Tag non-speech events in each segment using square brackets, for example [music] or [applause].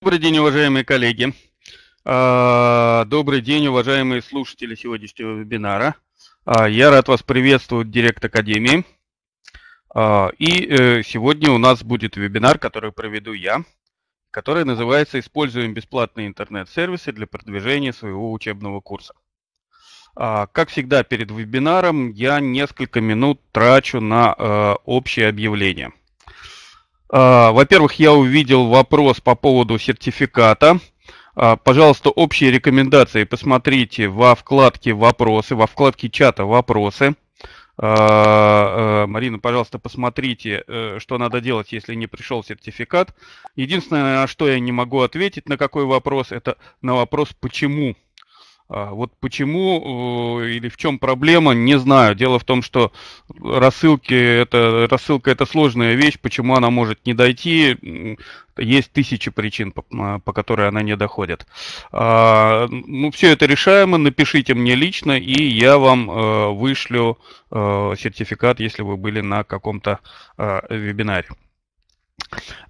Добрый день, уважаемые коллеги. А, добрый день, уважаемые слушатели сегодняшнего вебинара. А, я рад вас приветствовать Директ Академии. А, и э, сегодня у нас будет вебинар, который проведу я, который называется «Используем бесплатные интернет-сервисы для продвижения своего учебного курса». Как всегда, перед вебинаром я несколько минут трачу на э, общее объявление. А, во-первых, я увидел вопрос по поводу сертификата. А, пожалуйста, общие рекомендации посмотрите во вкладке «Вопросы», во вкладке чата «Вопросы». А, Марина, пожалуйста, посмотрите, э, что надо делать, если не пришел сертификат. Единственное, на что я не могу ответить, на какой вопрос, это на вопрос «почему?». А, вот почему или в чем проблема, не знаю. Дело в том, что рассылки это, рассылка это сложная вещь, почему она может не дойти. Есть тысячи причин, по, по которой она не доходит. А, ну, все это решаемо. Напишите мне лично, и я вам э, вышлю э, сертификат, если вы были на каком-то э, вебинаре.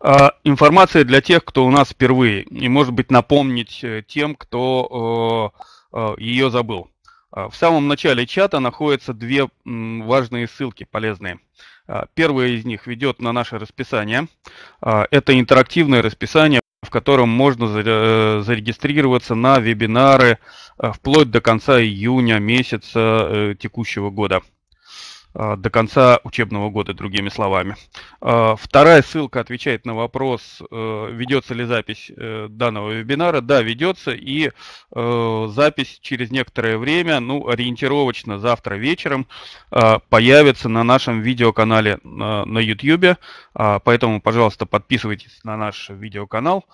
А, информация для тех, кто у нас впервые. И, может быть, напомнить э, тем, кто Э, ее забыл. Э, в самом начале чата находятся две важные ссылки полезные. Э, первая из них ведет на наше расписание. Это интерактивное расписание, в котором можно зарегистрироваться на вебинары вплоть до конца июня месяца текущего года. А, до конца учебного года, другими словами. А, вторая ссылка отвечает на вопрос, э, ведется ли запись э, данного вебинара. Да, ведется, и э, запись через некоторое время, ну, ориентировочно завтра вечером, а, появится на нашем видеоканале на YouTube, поэтому, пожалуйста, подписывайтесь на наш видеоканал.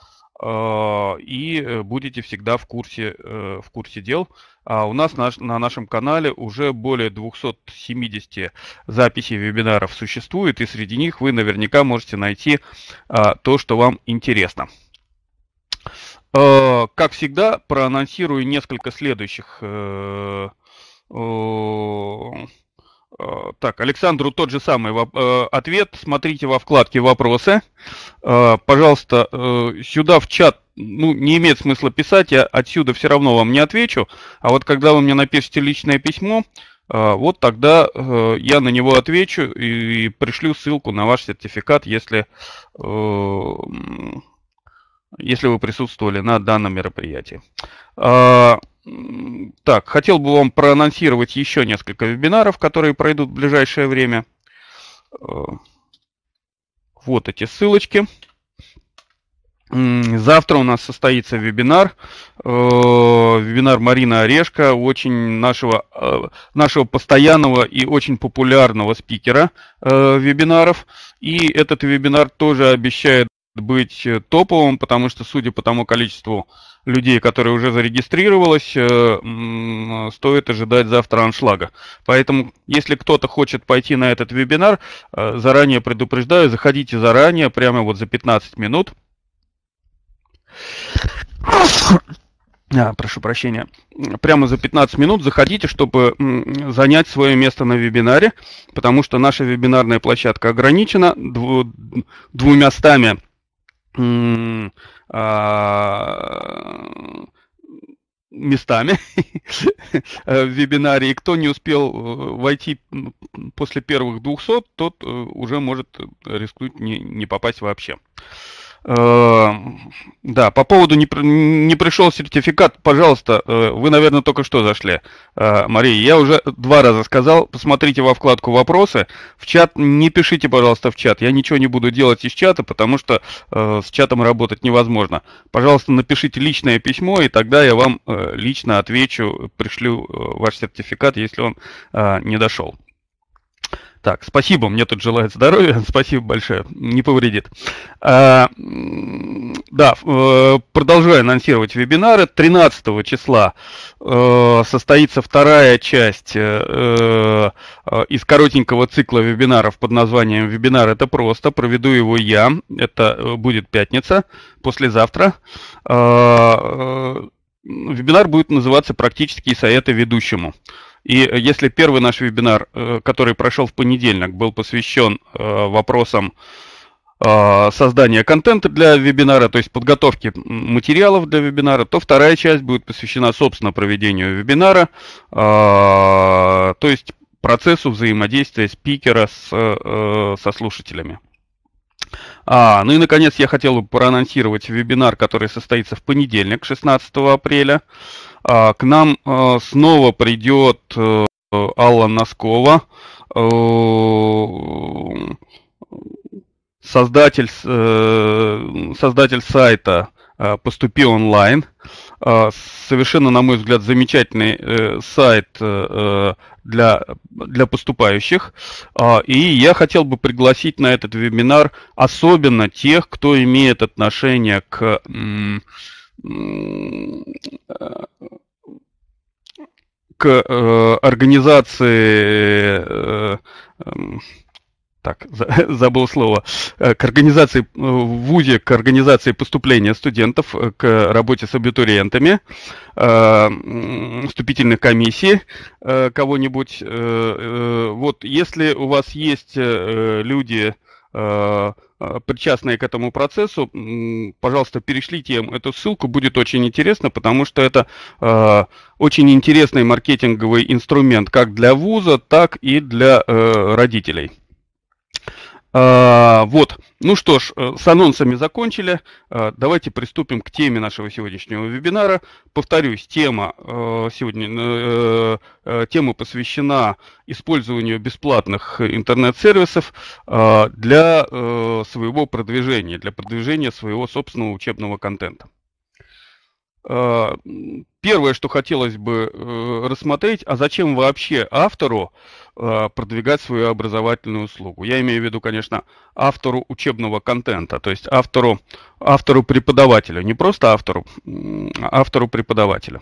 А, и э, будете всегда в курсе, э, в курсе дел. А у нас на нашем канале уже более 270 записей вебинаров существует, и среди них вы наверняка можете найти а, то, что вам интересно. А, как всегда, проанонсирую несколько следующих э, Э, так, Александру тот же самый э, ответ. Смотрите во вкладке «Вопросы». Э, пожалуйста, сюда в чат ну, не имеет смысла писать, я отсюда все равно вам не отвечу. А вот когда вы мне напишите личное письмо, вот тогда я на него отвечу и пришлю ссылку на ваш сертификат, если, если вы присутствовали на данном мероприятии. Так, хотел бы вам проанонсировать еще несколько вебинаров, которые пройдут в ближайшее время. Э, вот эти ссылочки. Завтра у нас состоится вебинар. Э, вебинар Марина Орешка, очень нашего, э, нашего постоянного и очень популярного спикера вебинаров. И этот вебинар тоже обещает быть э, топовым, потому что, судя по тому количеству людей, которые уже зарегистрировалось, э, э, стоит ожидать завтра аншлага. Поэтому, если кто-то хочет пойти на этот вебинар, заранее предупреждаю, заходите заранее, прямо вот за 15 минут. А, прошу прощения. Прямо за 15 минут заходите, чтобы занять свое место на вебинаре, потому что наша вебинарная площадка ограничена дву двумя стами а, местами [laughs] в вебинаре. И кто не успел э, войти после первых 200, тот э, уже может э, рискнуть не, не попасть вообще. Э, да, по поводу не, не пришел сертификат, пожалуйста, э, вы, наверное, только что зашли, э, Мария. Я уже два раза сказал, посмотрите во вкладку «Вопросы». В чат не пишите, пожалуйста, в чат. Я ничего не буду делать из чата, потому что с чатом работать невозможно. Пожалуйста, напишите личное письмо, и тогда я вам лично отвечу, пришлю ваш сертификат, если он не дошел. Так, спасибо, мне тут желает здоровья, [laughs] спасибо большое, не повредит. А, да, э, продолжаю анонсировать вебинары. 13 числа э, состоится вторая часть э, из коротенького цикла вебинаров под названием «Вебинар – это просто». Проведу его я, это будет пятница, послезавтра. А, вебинар будет называться «Практические советы ведущему». И э, если первый наш вебинар, э, который прошел в понедельник, был посвящен э, вопросам создания контента для вебинара, то есть подготовки материалов для вебинара, то вторая часть будет посвящена, собственно, проведению вебинара, то есть процессу взаимодействия спикера с, со слушателями. А, ну и, наконец, я хотел бы проанонсировать вебинар, который состоится в понедельник, 16 апреля. А, к нам а, снова придет э, Алла Носкова, э, создатель, э, создатель сайта «Поступи онлайн». А, совершенно, на мой взгляд, замечательный сайт для, для поступающих. И я хотел бы пригласить на этот вебинар особенно тех, кто имеет отношение к к э, организации... Э, э, так, [laughs] забыл слово, э, к организации э, в ВУЗе, к организации поступления студентов, э, к работе с абитуриентами, вступительных комиссий кого-нибудь. Вот если у вас есть люди Э, причастные к этому процессу, пожалуйста, перешлите им эту ссылку, будет очень интересно, потому что это э, очень интересный маркетинговый инструмент как для вуза, так и для э, родителей. А, вот, ну что ж, э, с анонсами закончили. А, давайте приступим к теме нашего сегодняшнего вебинара. Повторюсь, тема э, сегодня э, тема посвящена использованию бесплатных интернет-сервисов а, для своего продвижения, для продвижения своего собственного учебного контента. А, первое, что хотелось бы э, рассмотреть, а зачем вообще автору а, продвигать свою образовательную услугу? Я имею в виду, конечно, автору учебного контента, то есть автору, автору преподавателя, не просто автору, а автору преподавателя.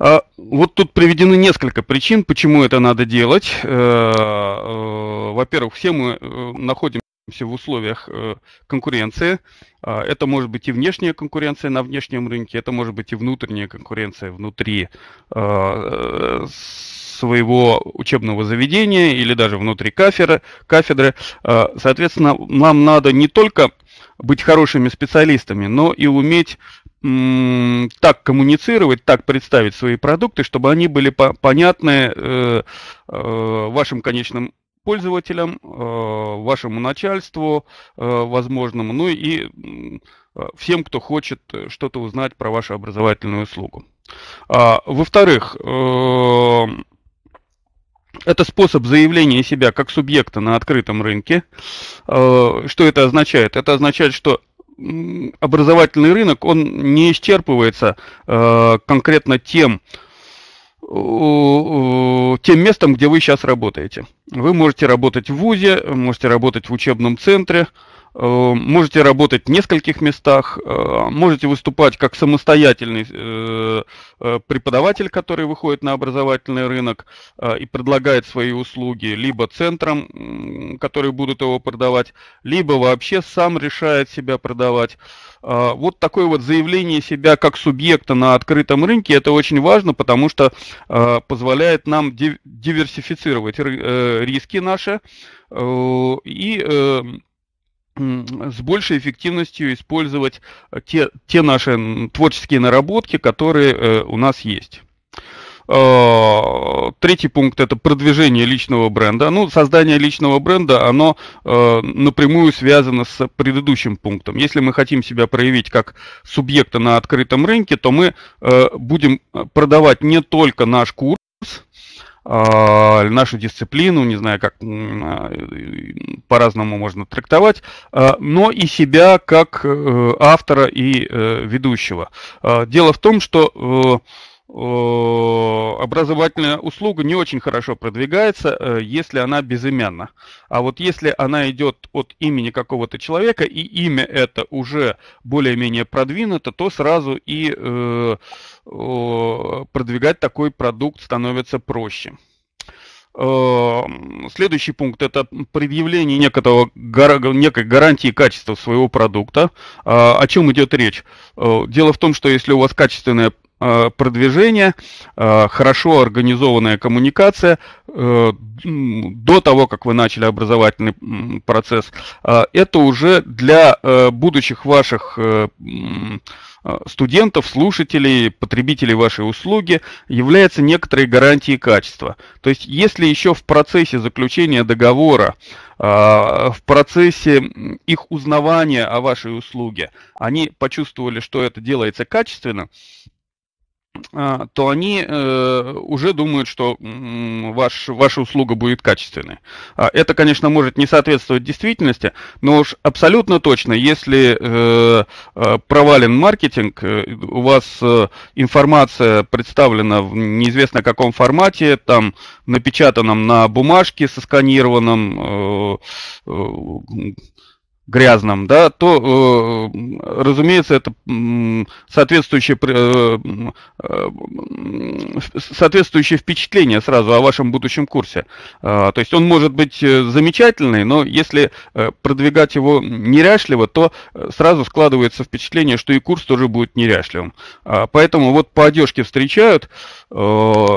А, вот тут приведены несколько причин, почему это надо делать. Э, э, во-первых, все мы находим в условиях э, конкуренции. А, это может быть и внешняя конкуренция на внешнем рынке, это может быть и внутренняя конкуренция внутри а, своего учебного заведения или даже внутри кафедры. кафедры. Соответственно, нам надо не только быть хорошими специалистами, но и уметь так коммуницировать, так представить свои продукты, чтобы они были по понятны э, э, вашим конечным пользователям, э, вашему начальству э, возможному, ну и э, всем, кто хочет что-то узнать про вашу образовательную услугу. А, во-вторых, это способ заявления себя как субъекта на открытом рынке. Что это означает? Это означает, что образовательный рынок, он не исчерпывается конкретно тем, э, тем местом, где вы сейчас работаете. Вы можете работать в ВУЗе, можете работать в учебном центре, Э, можете работать в нескольких местах, э, можете выступать как самостоятельный э, преподаватель, который выходит на образовательный рынок и предлагает свои услуги либо центрам, которые будут его продавать, либо вообще сам решает себя продавать. Вот такое вот заявление себя как субъекта на открытом рынке, это очень важно, потому что позволяет нам диверсифицировать риски наши и с большей эффективностью использовать э, те, те наши творческие наработки, которые э, у нас есть. Э, третий пункт это продвижение личного бренда. Ну, создание личного бренда, оно напрямую связано с предыдущим пунктом. Если мы хотим себя проявить как субъекта на открытом рынке, то мы будем продавать не только наш курс, Э, нашу дисциплину, не знаю, как э, по-разному можно трактовать, э, но и себя как автора и ведущего. Дело в том, что Э, образовательная услуга не очень хорошо продвигается, э, если она безымянна. А вот если она идет от имени какого-то человека, и имя это уже более-менее продвинуто, то сразу и э, продвигать такой продукт становится проще. Эм, следующий пункт – это предъявление некого, некой гарантии качества своего продукта. А, о чем идет речь? Дело в том, что если у вас качественное Э, продвижение, э, хорошо организованная коммуникация э, до того, как вы начали образовательный процесс, это уже для будущих ваших студентов, слушателей, потребителей вашей услуги является некоторой гарантией качества. То есть, если еще в процессе заключения договора, в процессе их узнавания о вашей услуге, они почувствовали, что это делается качественно, а, то они э, уже думают, что ваш, ваша услуга будет качественной. А это, конечно, может не соответствовать действительности, но уж абсолютно точно, если э, э, провален маркетинг, у вас информация представлена в неизвестно каком формате, там напечатанном на бумажке, сосканированном, грязном, да, то, э, разумеется, это соответствующее, э, э соответствующее впечатление сразу о вашем будущем курсе. Э, то есть он может быть э, замечательный, но если э, продвигать его неряшливо, то сразу складывается впечатление, что и курс тоже будет неряшливым. Э, поэтому вот по одежке встречают, э,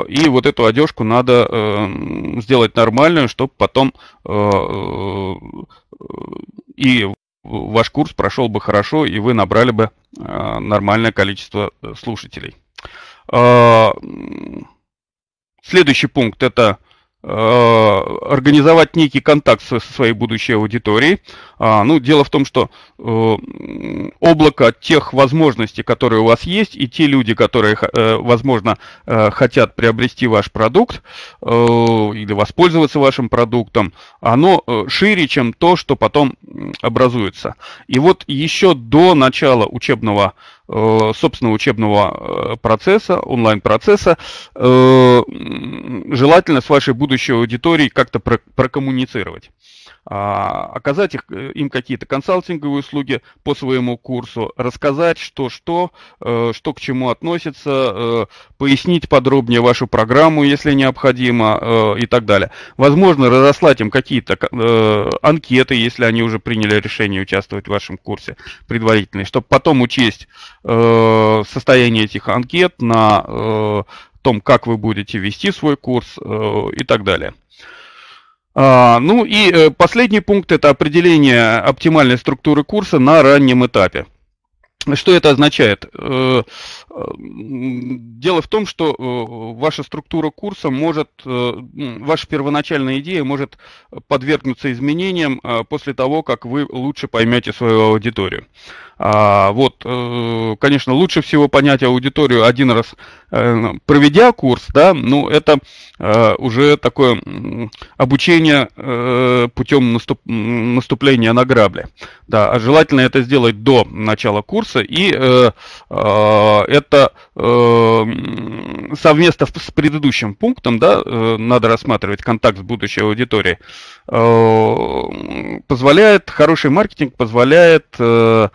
и вот эту одежку надо э, сделать нормальную, чтобы потом э, Э, и ваш курс прошел бы хорошо, и вы набрали бы э, нормальное количество э, слушателей. А, следующий пункт это Э, организовать некий контакт со своей будущей аудиторией. А, ну, дело в том, что э, облако тех возможностей, которые у вас есть, и те люди, которые, э, возможно, э, хотят приобрести ваш продукт э, или воспользоваться вашим продуктом, оно э, шире, чем то, что потом образуется. И вот еще до начала учебного Э, собственного учебного э, процесса, онлайн-процесса. Э, желательно с вашей будущей аудиторией как-то прокоммуницировать. А, оказать их, э, им какие-то консалтинговые услуги по своему курсу, рассказать, что что, э, что к чему относится, э, пояснить подробнее вашу программу, если необходимо, и так далее. Возможно, разослать им какие-то анкеты, если они уже приняли решение участвовать в вашем курсе предварительный, чтобы потом учесть состояние этих анкет на том, как вы будете вести свой курс и так далее. А, ну и э, последний пункт – это определение оптимальной структуры курса на раннем этапе. Что это означает? Э, э, дело в том, что ваша структура курса может, ваша первоначальная идея может подвергнуться изменениям после того, как вы лучше поймете свою аудиторию. А, вот, э, конечно, лучше всего понять аудиторию один раз э, проведя курс, да, Но ну, это э, уже такое обучение э, путем наступ, наступления на грабли, да, а желательно это сделать до начала курса и э, э, это э, совместно с предыдущим пунктом, да, э, надо рассматривать контакт с будущей аудиторией, э, позволяет хороший маркетинг позволяет э,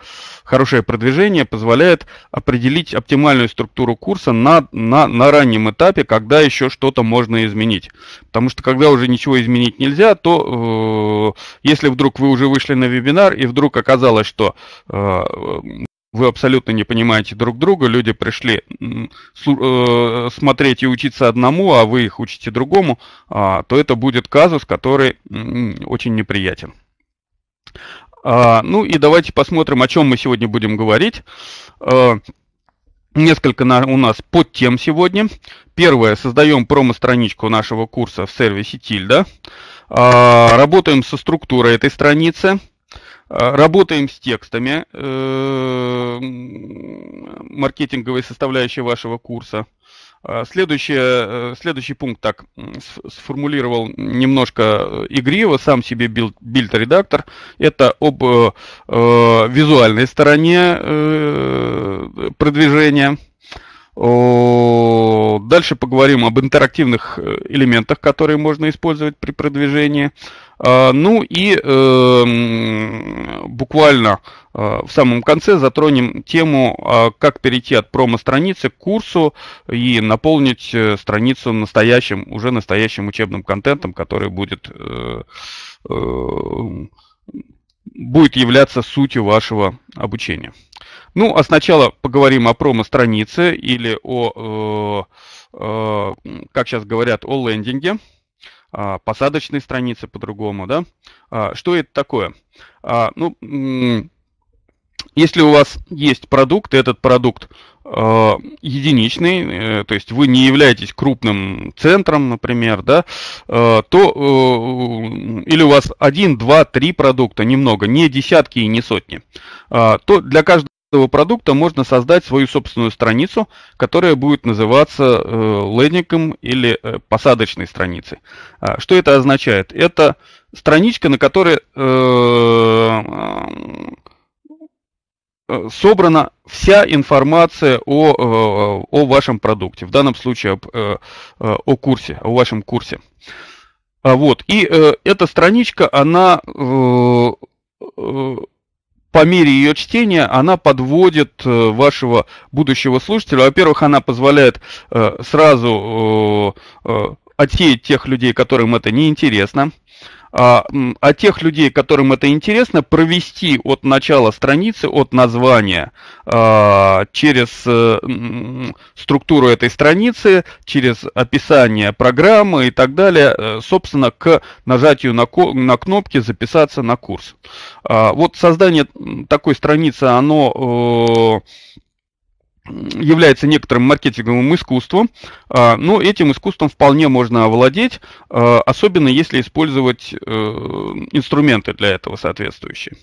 хорошее продвижение позволяет определить оптимальную структуру курса на, на, на раннем этапе, когда еще что-то можно изменить. Потому что когда уже ничего изменить нельзя, то э, если вдруг вы уже вышли на вебинар и вдруг оказалось, что э, вы абсолютно не понимаете друг друга, люди пришли э, смотреть и учиться одному, а вы их учите другому, а, то это будет казус, который очень неприятен. А, ну и давайте посмотрим, о чем мы сегодня будем говорить. А, несколько на, у нас под тем сегодня. Первое, создаем промо-страничку нашего курса в сервисе Тильда. А, работаем со структурой этой страницы. Работаем с текстами э, маркетинговой составляющей вашего курса. А, Следующее, э, следующий пункт так сформулировал немножко э, игриво, сам себе билд-редактор. Это об э, э, визуальной стороне э, продвижения Дальше поговорим об интерактивных э, элементах, которые можно использовать при продвижении. А, ну и эм, буквально э, в самом конце затронем тему, а, как перейти от промо-страницы к курсу и наполнить э, страницу настоящим, уже настоящим учебным контентом, который будет будет являться сутью вашего обучения. Ну, а сначала поговорим о промо-странице или о, э, э, как сейчас говорят, о лендинге, э, посадочной странице по-другому, да. А, что это такое? А, ну, если у вас есть продукт, и этот продукт э, единичный, э, то есть вы не являетесь крупным центром, например, да, э, то э, или у вас один, два, три продукта, немного, не десятки и не сотни, э, то для каждого продукта можно создать свою собственную страницу, которая будет называться э, лендингом или э, посадочной страницей. А, что это означает? Это страничка, на которой э, Э, собрана вся информация о, э, о вашем продукте, в данном случае об, э, о курсе, о вашем курсе. А вот, и эта страничка, она по мере ее чтения она подводит вашего будущего слушателя. Во-первых, она позволяет сразу отсеять тех людей, которым это неинтересно. интересно о а, а тех людей, которым это интересно, провести от начала страницы, от названия а, через э, структуру этой страницы, через описание программы и так далее, э, собственно, к нажатию на, на кнопки «Записаться на курс». вот создание такой страницы, оно... Э, является некоторым маркетинговым искусством, а, но ну, этим искусством вполне можно овладеть, а, особенно если использовать э, инструменты для этого соответствующие.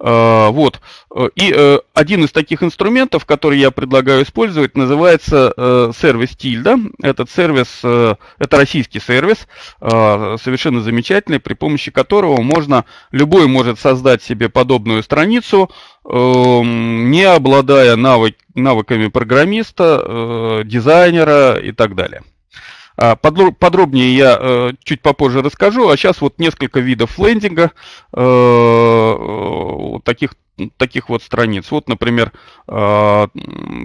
Э, вот. Э, и э, один из таких инструментов, который я предлагаю использовать, называется сервис Тильда. Этот сервис, это российский сервис, совершенно замечательный, при помощи которого можно, любой может создать себе подобную страницу, эм, не обладая навык, навыками программиста, дизайнера и так далее. А, подробнее я э, чуть попозже расскажу, а сейчас вот несколько видов лендинга, э, таких таких вот страниц. Вот, например, э,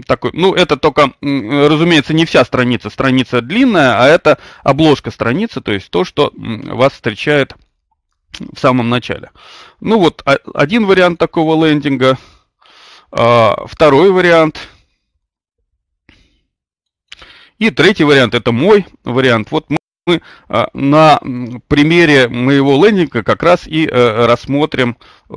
такой, ну, это только, разумеется, не вся страница, страница длинная, а это обложка страницы, то есть то, что вас встречает в самом начале. Ну вот, а, один вариант такого лендинга, а, второй вариант – и третий вариант, это мой вариант. Вот мы мы а, на примере моего лендинга как раз и э, рассмотрим э,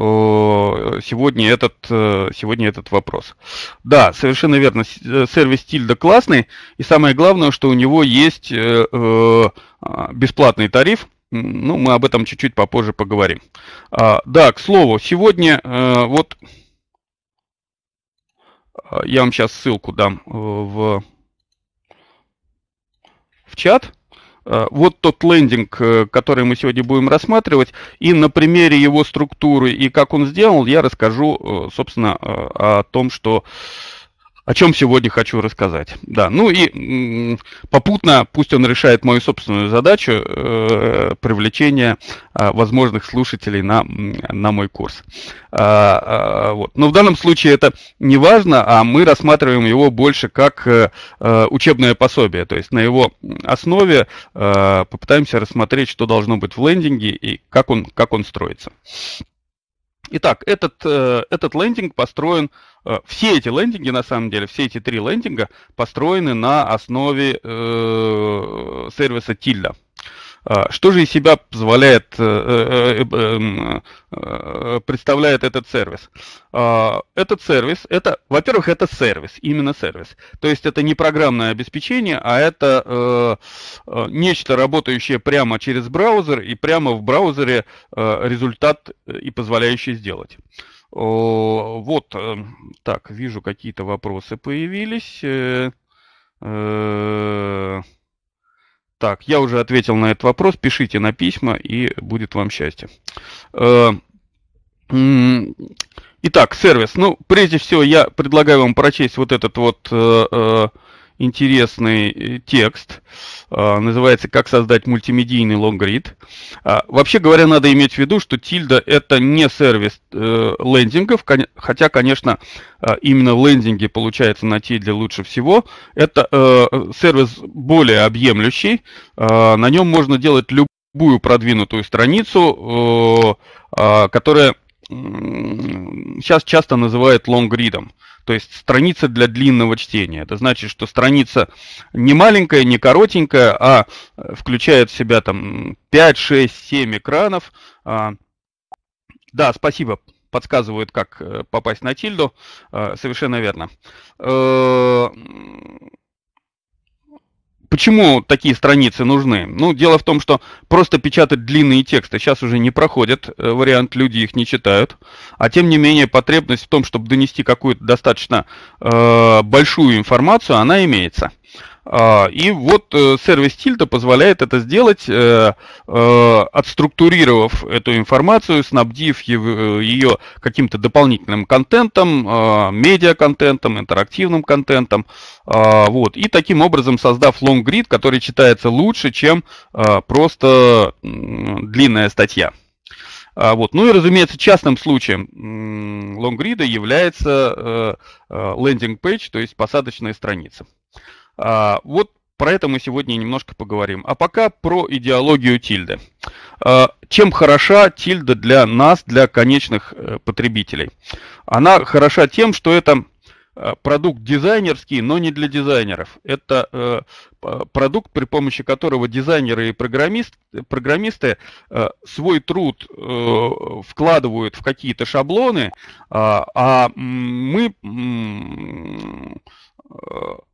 сегодня этот, э, сегодня этот вопрос. Да, совершенно верно, сервис Тильда классный, и самое главное, что у него есть а, бесплатный тариф, ну, мы об этом чуть-чуть попозже поговорим. А, да, к слову, сегодня вот я вам сейчас ссылку дам в чат. Э, вот тот лендинг, э, который мы сегодня будем рассматривать, и на примере его структуры и как он сделал, я расскажу, э, собственно, о том, что о чем сегодня хочу рассказать. Да, ну и попутно, пусть он решает мою собственную задачу э, привлечения э, а, возможных слушателей на, на мой курс. Э, э, вот. Но в данном случае это не важно, а мы рассматриваем его больше как э, э, учебное пособие. То есть на его основе э, попытаемся рассмотреть, что должно быть в лендинге и как он, как он строится. Итак, этот, э, этот лендинг построен, э, все эти лендинги, на самом деле, все эти три лендинга построены на основе э, сервиса Tilda. А, что же из себя позволяет, э, э, э, эм, представляет этот сервис? А, этот сервис, это, во-первых, это сервис, именно сервис. То есть это не программное обеспечение, а это нечто, работающее прямо через браузер и прямо в браузере результат и позволяющий сделать. Вот, так, вижу, какие-то вопросы появились. Так, я уже ответил на этот вопрос. Пишите на письма, и будет вам счастье. Э, итак, сервис. Ну, прежде всего, я предлагаю вам прочесть вот этот вот э, э, интересный э, текст. А, называется «Как создать мультимедийный лонгрид». А, вообще говоря, надо иметь в виду, что Тильда – это не сервис э, лендингов, хотя, конечно, а, именно лендинги получается на Тильде лучше всего. Это э, сервис более объемлющий, на нем можно делать любую продвинутую страницу, которая сейчас часто называют лонгридом, то есть страница для длинного чтения. Это значит, что страница не маленькая, не коротенькая, а э, включает в себя там 5, 6, 7 экранов. А, да, спасибо, подсказывают, как э, попасть на тильду. А, совершенно верно. Э, Почему такие страницы нужны? Ну, дело в том, что просто печатать длинные тексты сейчас уже не проходит э, вариант, люди их не читают. А тем не менее, потребность в том, чтобы донести какую-то достаточно э, большую информацию, она имеется. А, и вот э, сервис Тильта позволяет это сделать, э, э, отструктурировав эту информацию, снабдив ее каким-то дополнительным контентом, медиа-контентом, интерактивным контентом. Вот. И таким образом создав лонгрид, который читается лучше, чем просто длинная статья. А, вот. Ну и, разумеется, частным случаем лонгрида является лендинг-пейдж, то есть посадочная страница. А, вот про это мы сегодня немножко поговорим. А пока про идеологию тильды. А, чем хороша тильда для нас, для конечных э, потребителей? Она хороша тем, что это э, продукт дизайнерский, но не для дизайнеров. Это э, продукт, при помощи которого дизайнеры и программист, программисты свой труд вкладывают в какие-то шаблоны, а, а мы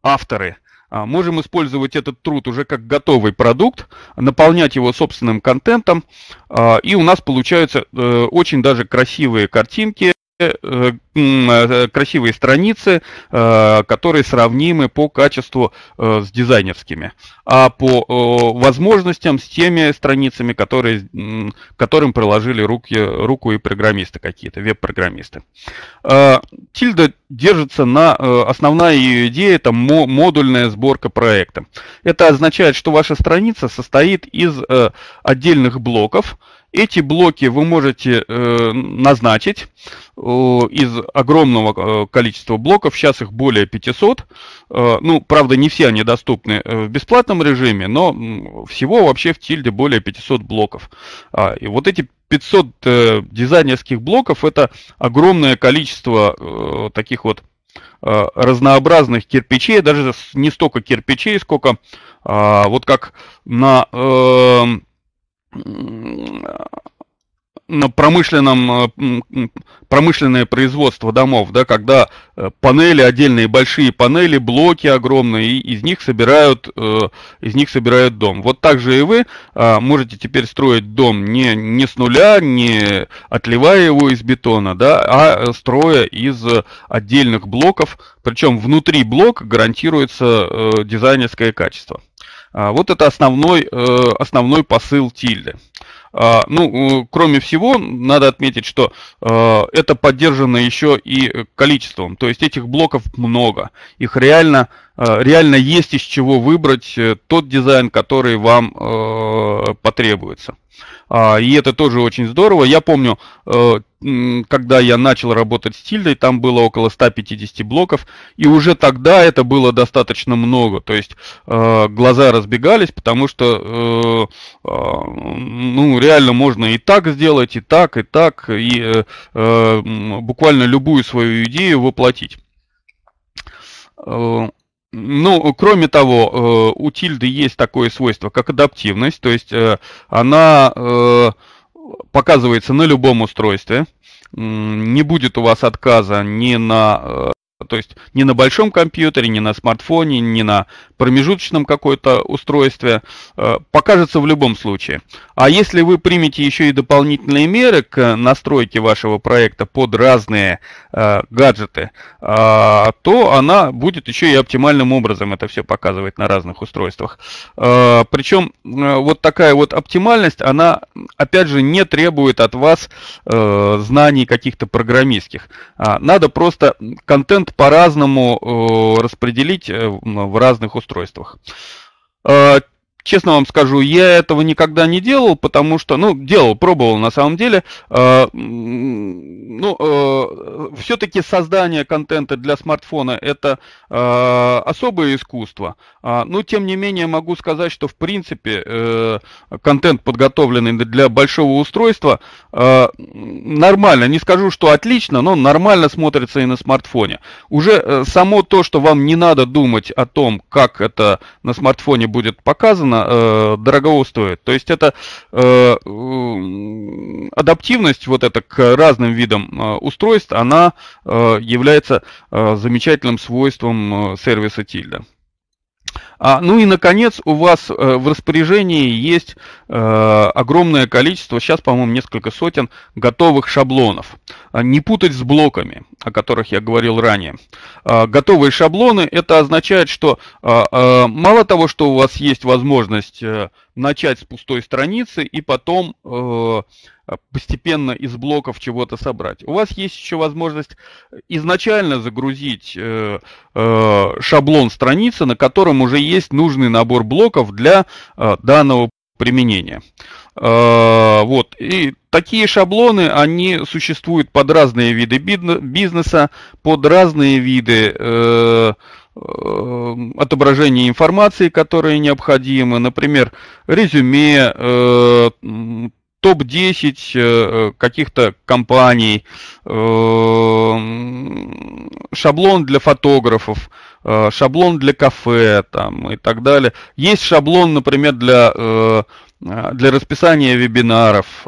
авторы а, можем использовать этот труд уже как готовый продукт, наполнять его собственным контентом, а, и у нас получаются э, очень даже красивые картинки, Э, э, красивые страницы, э, которые сравнимы по качеству с дизайнерскими, а по возможностям с теми страницами, которые, которым приложили руки, руку и программисты какие-то, веб-программисты. Тильда держится на... Основная ее идея – это модульная сборка проекта. Это означает, что ваша страница состоит из отдельных блоков, эти блоки вы можете э, назначить э, из огромного э, количества блоков, сейчас их более 500. Э, ну, правда, не все они доступны э, в бесплатном режиме, но всего вообще в тильде более 500 блоков. А, и вот эти 500 э, дизайнерских блоков это огромное количество э, таких вот э, разнообразных кирпичей, даже не столько кирпичей, сколько э, вот как на... Э, на промышленном, э, промышленное производство домов, да, когда э, панели, отдельные большие панели, блоки огромные, и из них собирают, э, из них собирают дом. Вот так же и вы а, можете теперь строить дом не, не с нуля, не отливая его из бетона, да, а строя из отдельных блоков, причем внутри блок гарантируется дизайнерское качество. А, вот это основной, э, основной посыл Тильды. А, ну, кроме всего, надо отметить, что э, это поддержано еще и количеством. То есть этих блоков много. Их реально, э, реально есть из чего выбрать тот дизайн, который вам потребуется. А, и это тоже очень здорово. Я помню, когда я начал работать с тильдой, там было около 150 блоков, и уже тогда это было достаточно много. То есть э, глаза разбегались, потому что э, э, ну, реально можно и так сделать, и так, и так, и э, э буквально любую свою идею воплотить. Э, ну, кроме того, э, у тильды есть такое свойство, как адаптивность, то есть она показывается на любом устройстве. Не будет у вас отказа ни на э, ну, то есть не на большом компьютере, не на смартфоне, не на промежуточном какое-то устройстве, э, покажется в любом случае. А если вы примете еще и дополнительные меры к э, настройке вашего проекта под разные э, гаджеты, а, то она будет еще и оптимальным образом это все показывать на разных устройствах. Причем вот такая вот оптимальность, она опять же не требует от вас знаний каких-то программистских. А, надо просто контент по-разному э, распределить э, в разных устройствах. Э, Честно вам скажу, я этого никогда не делал, потому что, ну, делал, пробовал на самом деле. Э, ну, э, все-таки создание контента для смартфона это э, особое искусство. Э, а, но ну, тем не менее могу сказать, что в принципе э, контент, подготовленный для большого устройства, э, нормально. Не скажу, что отлично, но нормально смотрится и на смартфоне. Уже э, само то, что вам не надо думать о том, как это на смартфоне будет показано безусловно, э, дорого стоит. То есть это э, э, адаптивность вот это к разным видам э, устройств, она э, является э, замечательным свойством э, сервиса Тильда. А, ну и, наконец, у вас э, в распоряжении есть э, огромное количество, сейчас, по-моему, несколько сотен готовых шаблонов. А, не путать с блоками, о которых я говорил ранее. А, готовые шаблоны, это означает, что мало того, что у вас есть возможность э, начать с пустой страницы и потом а, постепенно из блоков чего-то собрать. У вас есть еще возможность э, изначально загрузить э, э, шаблон страницы, на котором уже есть нужный набор блоков для данного применения. Вот. И такие шаблоны, они существуют под разные виды бизнеса, под разные виды э, отображения информации, которые необходимы, например, резюме, топ-10 э, э, каких-то компаний, э, шаблон для фотографов, шаблон для кафе там, и так далее. Есть шаблон, например, для, для расписания вебинаров.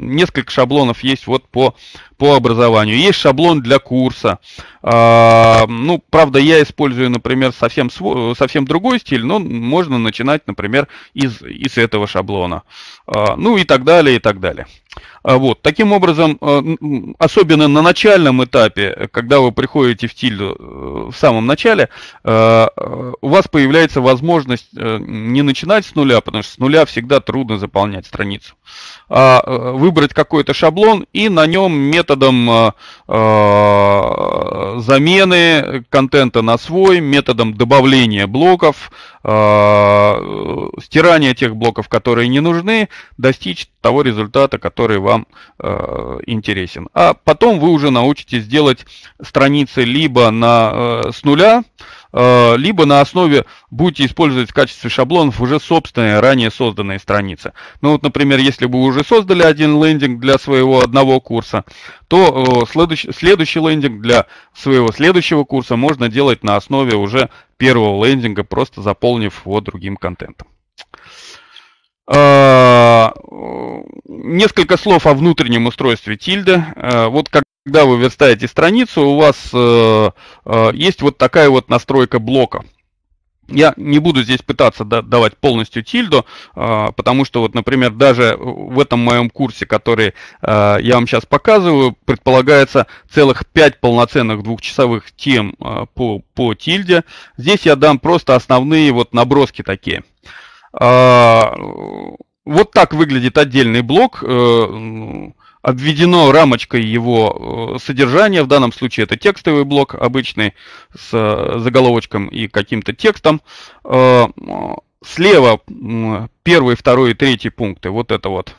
Несколько шаблонов есть вот по, по образованию. Есть шаблон для курса. А, ну, правда, я использую, например, совсем, совсем другой стиль, но можно начинать, например, из, из этого шаблона. А, ну и так далее, и так далее. А вот. Таким образом, особенно на начальном этапе, когда вы приходите в стиль э, в самом начале, у вас появляется возможность э, не начинать с нуля, потому что с нуля всегда трудно заполнять страницу, а э, выбрать какой-то шаблон и на нем метод методом э, э, замены контента на свой, методом добавления блоков, э, стирания тех блоков, которые не нужны, достичь того результата, который вам интересен. А потом вы уже научитесь делать страницы либо на, с нуля, Э, либо на основе будете использовать в качестве шаблонов уже собственные, ранее созданные страницы. Ну вот, например, если вы уже создали один лендинг для своего одного курса, то э, следующий, следующий лендинг для своего следующего курса можно делать на основе уже первого лендинга, просто заполнив его другим контентом. Э, несколько слов о внутреннем устройстве Тильда. Вот как когда вы верстаете страницу, у вас э, э, есть вот такая вот настройка блока. Я не буду здесь пытаться давать полностью тильду, э, потому что, вот, например, даже в этом моем курсе, который э, я вам сейчас показываю, предполагается целых 5 полноценных двухчасовых тем э, по, по тильде. Здесь я дам просто основные вот наброски такие. Вот так выглядит отдельный блок обведено рамочкой его э, содержания в данном случае это текстовый блок обычный с э, заголовочком и каким-то текстом. Э, слева первый, второй и третий пункты, вот это вот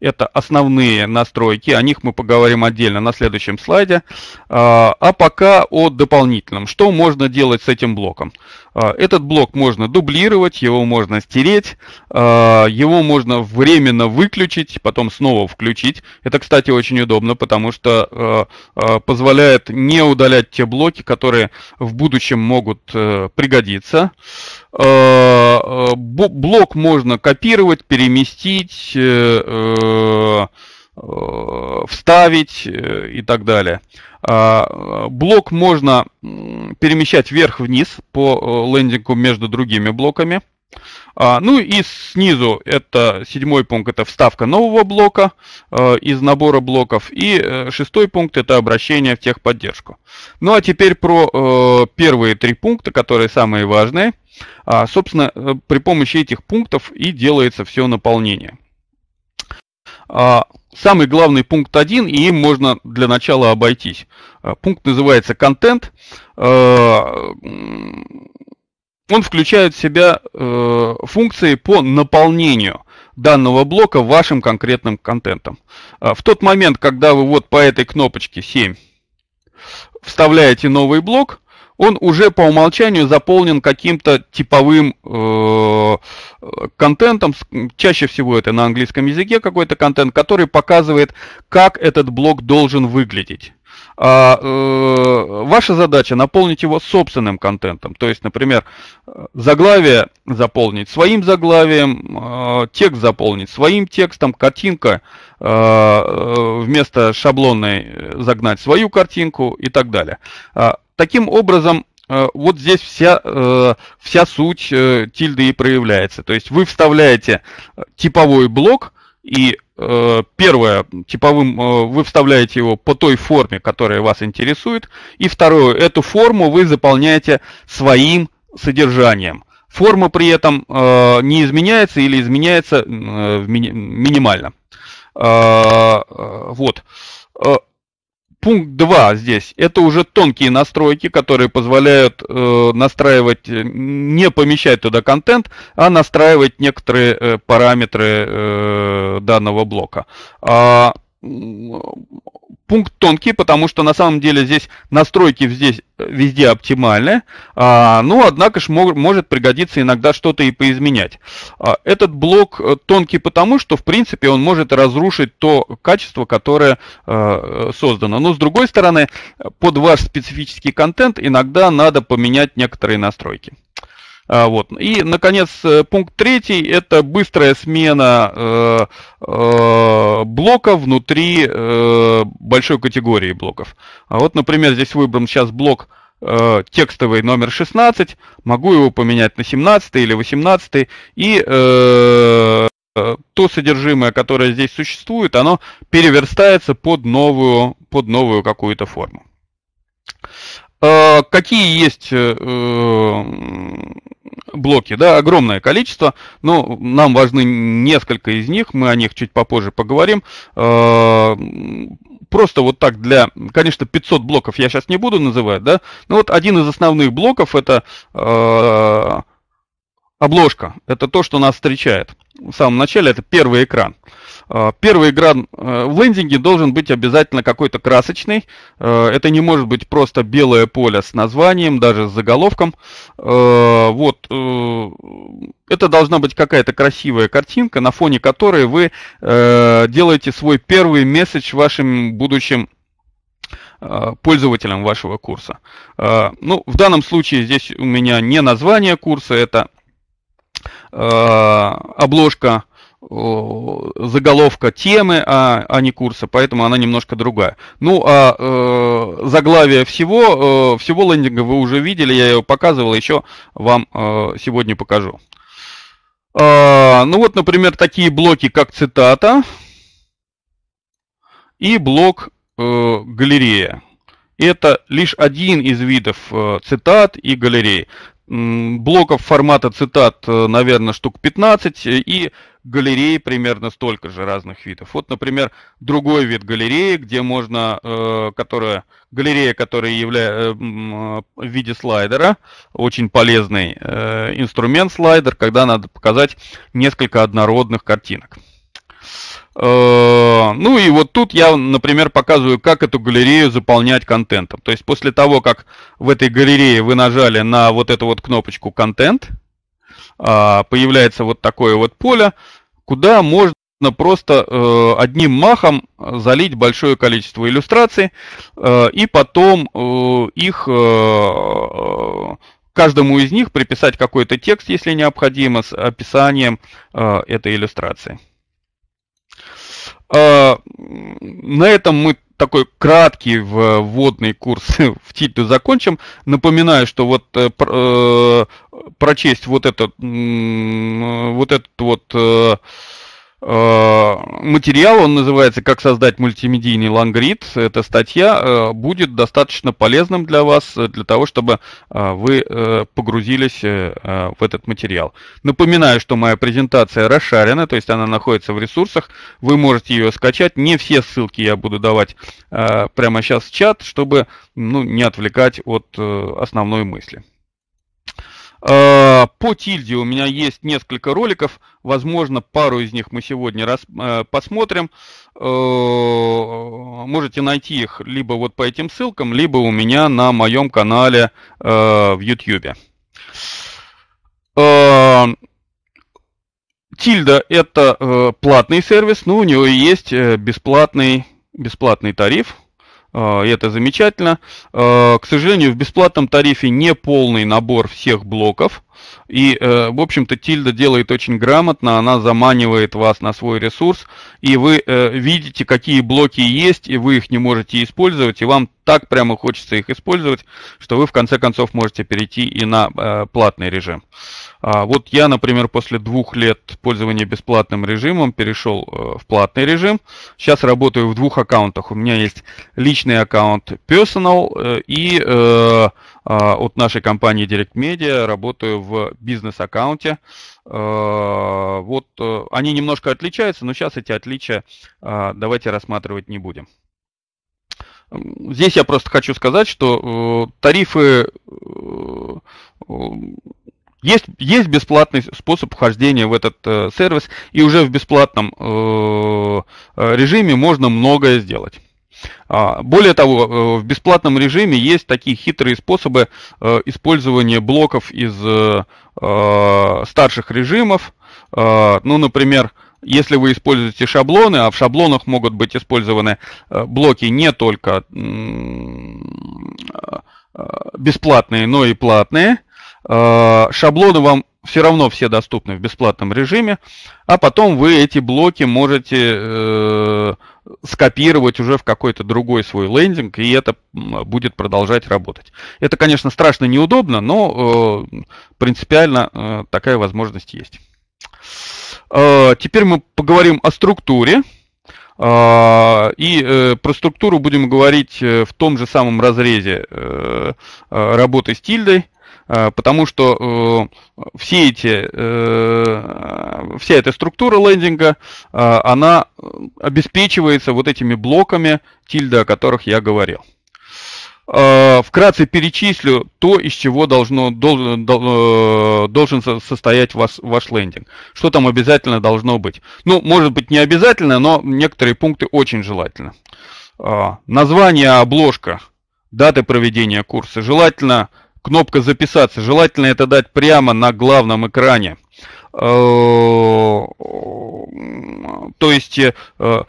это основные настройки, о них мы поговорим отдельно на следующем слайде. А, а пока о дополнительном. Что можно делать с этим блоком? А, этот блок можно дублировать, его можно стереть, а, его можно временно выключить, потом снова включить. Это, кстати, очень удобно, потому что позволяет не удалять те блоки, которые в будущем могут э, пригодиться. Э, э, блок можно копировать, переместить, э, вставить и так далее. А, блок можно перемещать вверх-вниз по лендингу между другими блоками. А, ну и снизу это седьмой пункт, это вставка нового блока из набора блоков. И шестой пункт это обращение в техподдержку. Ну а теперь про первые три пункта, которые самые важные. А, собственно, э, при помощи этих пунктов и делается все наполнение. А, самый главный пункт один и им можно для начала обойтись. А, пункт называется «Контент». А, он включает в себя э, функции по наполнению данного блока вашим конкретным контентом. А, в тот момент, когда вы вот по этой кнопочке 7 вставляете новый блок, он уже по умолчанию заполнен каким-то типовым э, контентом, чаще всего это на английском языке какой-то контент, который показывает, как этот блок должен выглядеть. А, э, ваша задача наполнить его собственным контентом. То есть, например, заглавие заполнить своим заглавием, э, текст заполнить своим текстом, картинка а, э, вместо шаблонной загнать свою картинку и так далее. А, таким образом, э, вот здесь вся, э, вся суть э, тильды и проявляется. То есть вы вставляете типовой блок, и первое, типовым вы вставляете его по той форме, которая вас интересует, и второе, эту форму вы заполняете своим содержанием. Форма при этом не изменяется или изменяется минимально. Вот пункт 2 здесь – это уже тонкие настройки, которые позволяют э, настраивать, э, не помещать туда контент, а настраивать некоторые э, параметры э, данного блока. А пункт тонкий, потому что на самом деле здесь настройки здесь э, везде оптимальны, а, но ну, однако ж мог, может пригодиться иногда что-то и поизменять. А, этот блок э, тонкий потому, что в принципе он может разрушить то качество, которое а, создано. Но с другой стороны, под ваш специфический контент иногда надо поменять некоторые настройки. А, вот. И, наконец, э, пункт третий – это быстрая смена э, э, блока внутри большой категории блоков. А вот, например, здесь выбран сейчас блок текстовый номер 16, могу его поменять на 17 или 18, и то содержимое, которое здесь существует, оно переверстается под новую, под новую какую-то форму. А, какие есть э, э, блоки, да, огромное количество, но нам важны несколько из них, мы о них чуть попозже поговорим. А, просто вот так для, конечно, 500 блоков я сейчас не буду называть, да, но вот один из основных блоков это а, обложка, это то, что нас встречает в самом начале, это первый экран. А, первый экран э, в лендинге должен быть обязательно какой-то красочный. Э, это не может быть просто белое поле с названием, даже с заголовком. Э, вот. Это должна быть какая-то красивая картинка, на фоне которой вы делаете свой первый месседж вашим будущим пользователям вашего курса. Ну, в данном случае здесь у меня не название курса, это Э, обложка заголовка темы, а, а не курса, поэтому она немножко другая. Ну, а э, заглавие всего, э, всего лендинга вы уже видели, я его показывал, еще вам э, сегодня покажу. Э, ну вот, например, такие блоки, как цитата и блок э, галерея. Это лишь один из видов э, цитат и галерей блоков формата цитат, э, наверное, штук 15, э, и галереи примерно столько же разных видов. Вот, например, другой вид галереи, где можно, э, которая, галерея, которая является в виде слайдера, очень полезный инструмент слайдер, когда надо показать несколько однородных картинок. Э, ну и вот тут я, например, показываю, как эту галерею заполнять контентом. То есть после того, как в этой галерее вы нажали на вот эту вот кнопочку «Контент», а, появляется вот такое вот поле, куда можно просто э, одним махом залить большое количество иллюстраций э, и потом их каждому из них приписать какой-то текст, если необходимо, с описанием этой иллюстрации. А, на этом мы такой краткий вводный курс [laughs] в титул закончим. Напоминаю, что вот э, э прочесть вот этот, вот этот вот э, Э, материал, он называется «Как создать мультимедийный лангрид». Эта статья э, будет достаточно полезным для вас, э, для того, чтобы вы погрузились в этот материал. Напоминаю, что моя презентация расшарена, то есть она находится в ресурсах. Вы можете ее скачать. Не все ссылки я буду давать прямо сейчас в чат, чтобы ну, не отвлекать от основной мысли. Э, по тильде у меня есть несколько роликов, возможно, пару из них мы сегодня раз, э, посмотрим. Э, можете найти их либо вот по этим ссылкам, либо у меня на моем канале в YouTube. Тильда это платный сервис, но у него есть бесплатный, бесплатный тариф, а, это замечательно. А, к сожалению, в бесплатном тарифе не полный набор всех блоков, и, э, в общем-то, Тильда делает очень грамотно, она заманивает вас на свой ресурс, и вы э, видите, какие блоки есть, и вы их не можете использовать, и вам так прямо хочется их использовать, что вы в конце концов можете перейти и на э, платный режим. А вот я, например, после двух лет пользования бесплатным режимом перешел в платный режим. Сейчас работаю в двух аккаунтах. У меня есть личный аккаунт Personal и а, от нашей компании Direct Media, работаю в бизнес-аккаунте. А, вот э, они немножко отличаются, но сейчас эти отличия а, давайте рассматривать не будем. Здесь я просто хочу сказать, что э, тарифы э, есть, есть бесплатный способ вхождения в этот э, сервис, и уже в бесплатном э, режиме можно многое сделать. А, более того, э, в бесплатном режиме есть такие хитрые способы э, использования блоков из э, старших режимов. Ну, например, если вы используете шаблоны, а в шаблонах могут быть использованы блоки не только бесплатные, но и платные. Шаблоны вам все равно все доступны в бесплатном режиме, а потом вы эти блоки можете скопировать уже в какой-то другой свой лендинг, и это будет продолжать работать. Это, конечно, страшно неудобно, но э, принципиально э, такая возможность есть. Э, теперь мы поговорим о структуре. Э, и э, про структуру будем говорить э, в том же самом разрезе работы с тильдой. Э, потому что э, все эти, э, вся эта структура лендинга, она обеспечивается вот этими блоками, тильда о которых я говорил. Вкратце перечислю то, из чего должно, должен, должен состоять ваш, ваш лендинг. Что там обязательно должно быть. Ну, может быть, не обязательно, но некоторые пункты очень желательно. Название обложка, даты проведения курса. Желательно кнопка «Записаться». Желательно это дать прямо на главном экране. Э, то есть, э,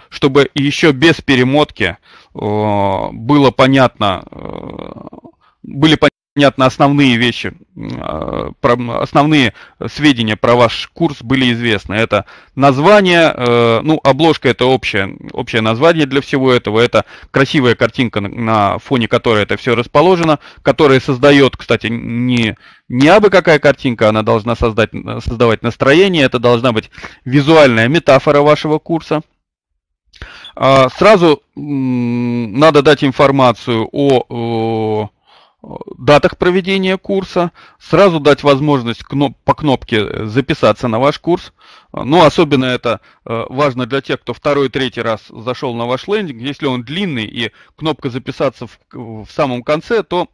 чтобы еще без перемотки э, было понятно, были понятны понятно, основные вещи, а, основные сведения про ваш курс были известны. Это название, э, ну, обложка это общее, общее название для всего этого, это красивая картинка, на фоне которой это все расположено, которая создает, кстати, не, не абы какая картинка, она должна создать, создавать настроение, это должна быть визуальная метафора вашего курса. А, сразу надо дать информацию о Э, датах проведения курса, сразу дать возможность кноп по кнопке э, записаться на ваш курс, ну, особенно это э, важно для тех, кто второй третий раз зашел на ваш лендинг. Если он длинный и кнопка записаться в, в самом конце, то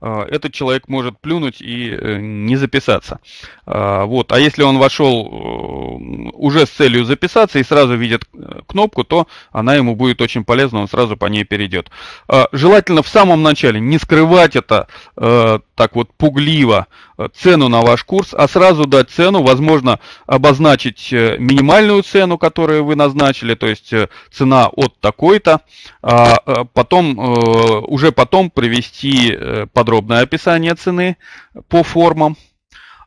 э, этот человек может плюнуть и э, не записаться. Вот. А если он вошел уже с целью записаться и сразу видит кнопку, то она ему будет очень полезна, он сразу по ней перейдет. Желательно в самом начале не скрывать это так вот пугливо, цену на ваш курс, а сразу дать цену, возможно, обозначить иметь э, минимальную цену, которую вы назначили, то есть э, цена от такой-то, а э, потом, уже потом привести подробное описание цены по формам.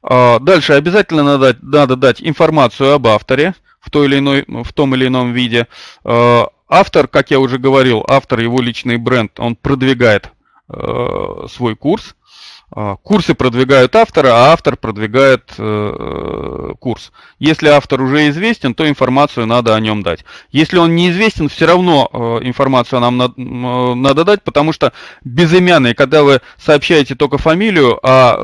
А, дальше обязательно надо, надо дать информацию об авторе в, той или иной, в том или ином виде. А, автор, как я уже говорил, автор, его личный бренд, он продвигает свой курс. Э, курсы продвигают автора, а автор продвигает э, э, курс. Если автор уже известен, то информацию надо о нем дать. Если он неизвестен, все равно э, информацию нам над, э, надо дать, потому что безымянный, когда вы сообщаете только фамилию, а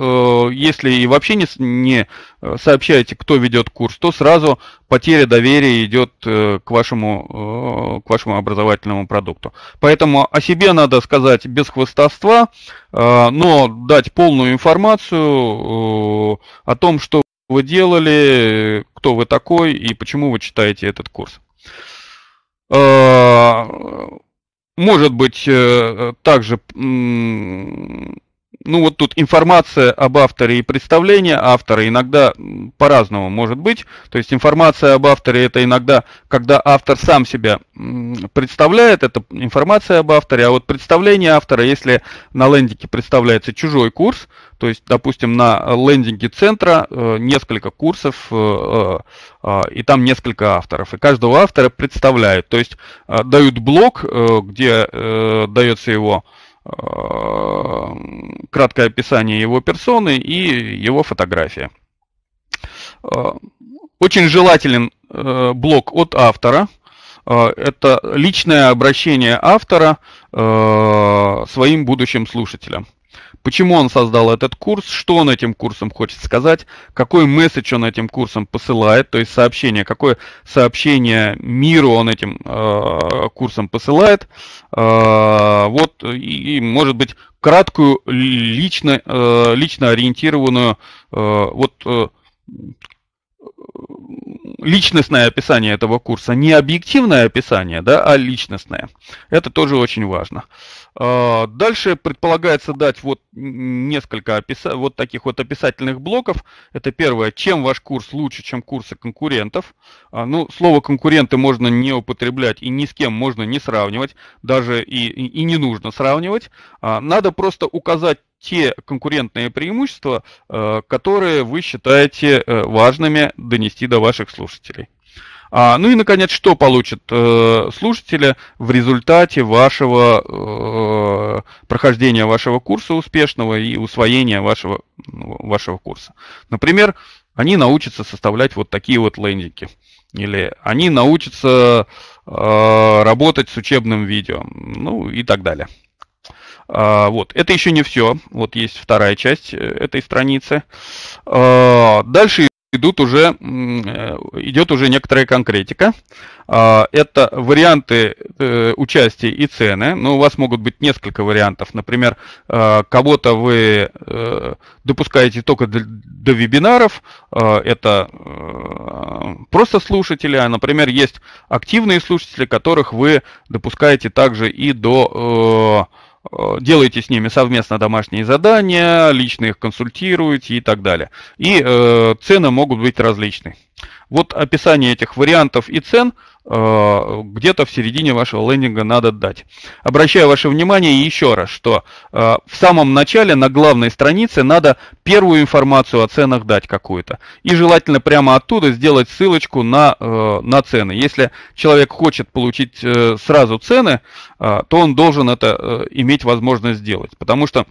э, если и вообще не, не Э, сообщаете, кто ведет курс, то сразу потеря доверия идет э, к вашему, э, к вашему образовательному продукту. Поэтому о себе надо сказать без хвостовства, но дать полную информацию о том, что вы делали, кто вы такой и почему вы читаете этот курс. Может быть, также ну вот тут информация об авторе и представление автора иногда по-разному может быть. То есть информация об авторе это иногда, когда автор сам себя представляет, это информация об авторе, а вот представление автора, если на лендинге представляется чужой курс, то есть, допустим, на лендинге центра э, несколько курсов э, э, и там несколько авторов, и каждого автора представляют. То есть дают блок, где дается его Э, краткое описание его персоны и его фотография. Э, очень желателен э, блок от автора. Это личное обращение автора своим будущим слушателям. Почему он создал этот курс, что он этим курсом хочет сказать, какой месседж он этим курсом посылает, то есть сообщение, какое сообщение миру он этим э, курсом посылает. Э, вот, и, и, может быть, краткую, лично, э, лично ориентированную, э, вот, э, личностное описание этого курса, не объективное описание, да, а личностное. Это тоже очень важно. А, дальше предполагается дать вот несколько описа... вот таких вот описательных блоков. Это первое, чем ваш курс лучше, чем курсы конкурентов. А, ну, слово конкуренты можно не употреблять и ни с кем можно не сравнивать, даже и, и, не нужно сравнивать. А, надо просто указать те конкурентные преимущества, которые вы считаете э, важными донести донести до ваших слушателей. А, ну и, наконец, что получат э, слушатели в результате вашего э, прохождения вашего курса успешного и усвоения вашего, вашего курса. Например, они научатся составлять вот такие вот лендинги. Или они научатся э, работать с учебным видео, ну и так далее. А, вот, это еще не все. Вот есть вторая часть э, этой страницы. А, дальше идут уже, э, идет уже некоторая конкретика. А, это варианты э, участия и цены. Но ну, у вас могут быть несколько вариантов. Например, э, кого-то вы допускаете только до вебинаров. Это просто слушатели. А, например, есть активные слушатели, которых вы допускаете также и до Э, делаете с ними совместно домашние задания, лично их консультируете и так далее. И э, цены могут быть различны. Вот описание этих вариантов и цен – Э, где-то в середине вашего лендинга надо дать. Обращаю ваше внимание еще раз, что э, в самом начале на главной странице надо первую информацию о ценах дать какую-то. И желательно прямо оттуда сделать ссылочку на, э, на цены. Если человек хочет получить сразу цены, то он должен это иметь возможность сделать. Потому что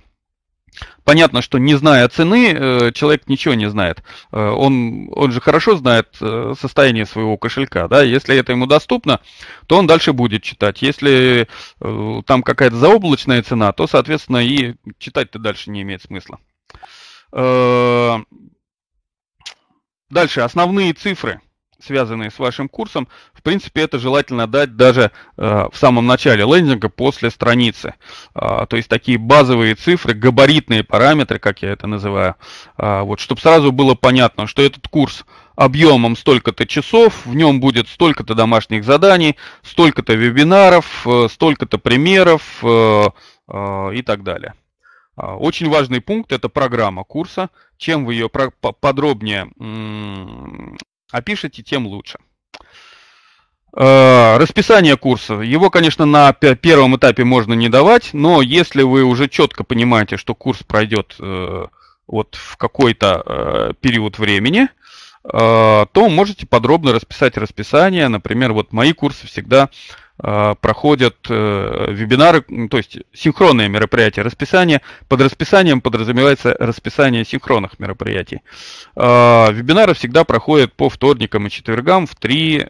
Понятно, что не зная цены, э, человек ничего не знает. Э, он, он же хорошо знает э, состояние своего кошелька. Да? Если это ему доступно, то он дальше будет читать. Если там какая-то заоблачная цена, то, соответственно, и читать-то дальше не имеет смысла. Дальше, основные цифры – связанные с вашим курсом, в принципе, это желательно дать даже э, в самом начале лендинга после страницы. Э, то есть такие базовые цифры, габаритные параметры, как я это называю, э, вот, чтобы сразу было понятно, что этот курс объемом столько-то часов, в нем будет столько-то домашних заданий, столько-то вебинаров, э, столько-то примеров э, э, и так далее. А, очень важный пункт – это программа курса. Чем вы ее подробнее а пишете, тем лучше. Э, расписание курса. Его, конечно, на первом этапе можно не давать, но если вы уже четко понимаете, что курс пройдет э, вот в какой-то э, период времени, то можете подробно расписать расписание. Например, вот мои курсы всегда Э, проходят э, вебинары, то есть синхронные мероприятия, расписание. Под расписанием подразумевается расписание синхронных мероприятий. Э, вебинары всегда проходят по вторникам и четвергам в 3,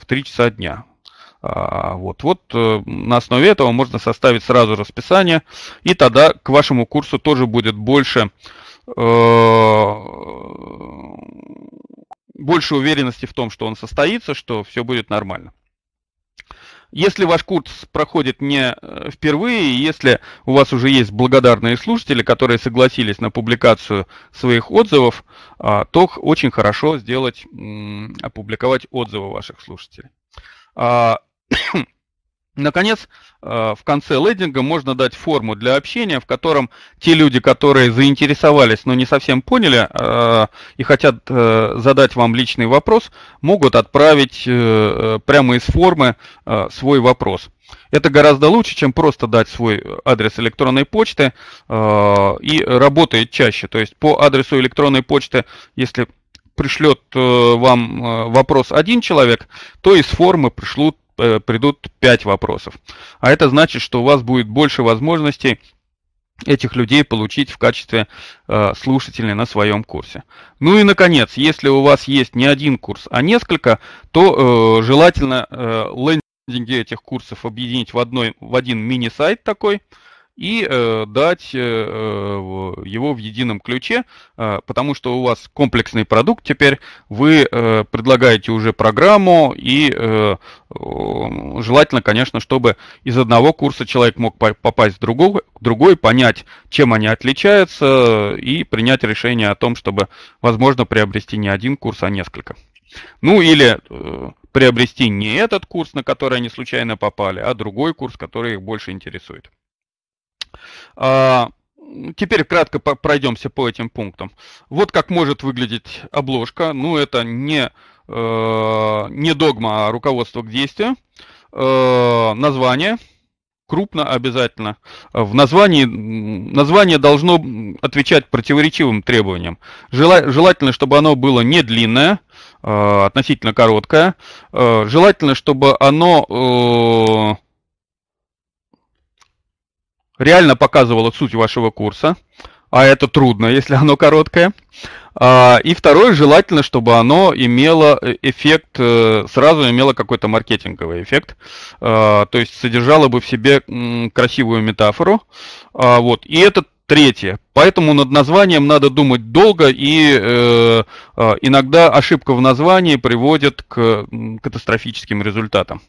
в 3 часа дня. А, вот, вот на основе этого можно составить сразу расписание, и тогда к вашему курсу тоже будет больше, больше уверенности в том, что он состоится, что все будет нормально. Если ваш курс проходит не э, впервые, если у вас уже есть благодарные слушатели, которые согласились на публикацию своих отзывов, а, то очень хорошо сделать, опубликовать отзывы ваших слушателей. А, Наконец, э, в конце лендинга можно дать форму для общения, в котором те люди, которые заинтересовались, но не совсем поняли э, и хотят э, задать вам личный вопрос, могут отправить прямо из формы свой вопрос. Это гораздо лучше, чем просто дать свой адрес электронной почты и работает чаще. То есть по адресу электронной почты, если пришлет вам вопрос один человек, то из формы пришлют Э, придут 5 вопросов. А это значит, что у вас будет больше возможностей этих людей получить в качестве э, слушателей на своем курсе. Ну и наконец, если у вас есть не один курс, а несколько, то э, желательно э, лендинги этих курсов объединить в, одной, в один мини-сайт такой, э, и э, дать э, э его в едином ключе, э, потому что у вас комплексный продукт теперь, вы э, предлагаете уже программу, и э, э, желательно, конечно, чтобы из одного курса человек мог попасть в другой, другой, понять, чем они отличаются, и принять решение о том, чтобы, возможно, приобрести не один курс, а несколько. Ну или э, приобрести не этот курс, на который они случайно попали, а другой курс, который их больше интересует. А, теперь кратко пройдемся по этим пунктам. Вот как может выглядеть обложка. Ну, это не, э, не догма, а руководство к действию. Э, название крупно обязательно. В названии название должно отвечать противоречивым требованиям. Желательно, чтобы оно было не длинное, э, относительно короткое. Желательно, чтобы оно реально показывало суть вашего курса, а это трудно, если оно короткое. А, и второе, желательно, чтобы оно имело э, эффект, э, сразу имело какой-то маркетинговый эффект, а, то есть содержало бы в себе красивую метафору. А, вот. И этот третье. Поэтому над названием надо думать долго, и э, э иногда ошибка в названии приводит к катастрофическим результатам.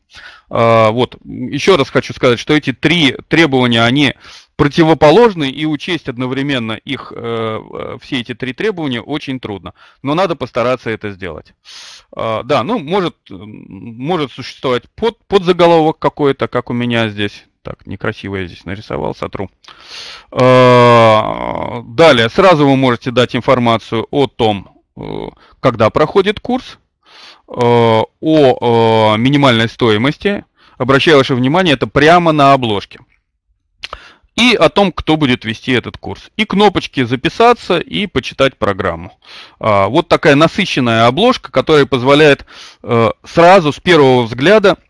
Э, вот, еще раз хочу сказать, что эти три требования, они противоположны, и учесть одновременно их, э, э все эти три требования очень трудно. Но надо постараться это сделать. Э, да, ну, может, может существовать под, подзаголовок какой-то, как у меня здесь так, некрасиво я здесь нарисовал, сотру. А, далее, сразу вы можете дать информацию о том, э, когда проходит курс, э, о э, минимальной стоимости. Обращаю ваше внимание, это прямо на обложке. И о том, кто будет вести этот курс. И кнопочки «Записаться» и «Почитать программу». А, вот такая насыщенная обложка, которая позволяет сразу с первого взгляда –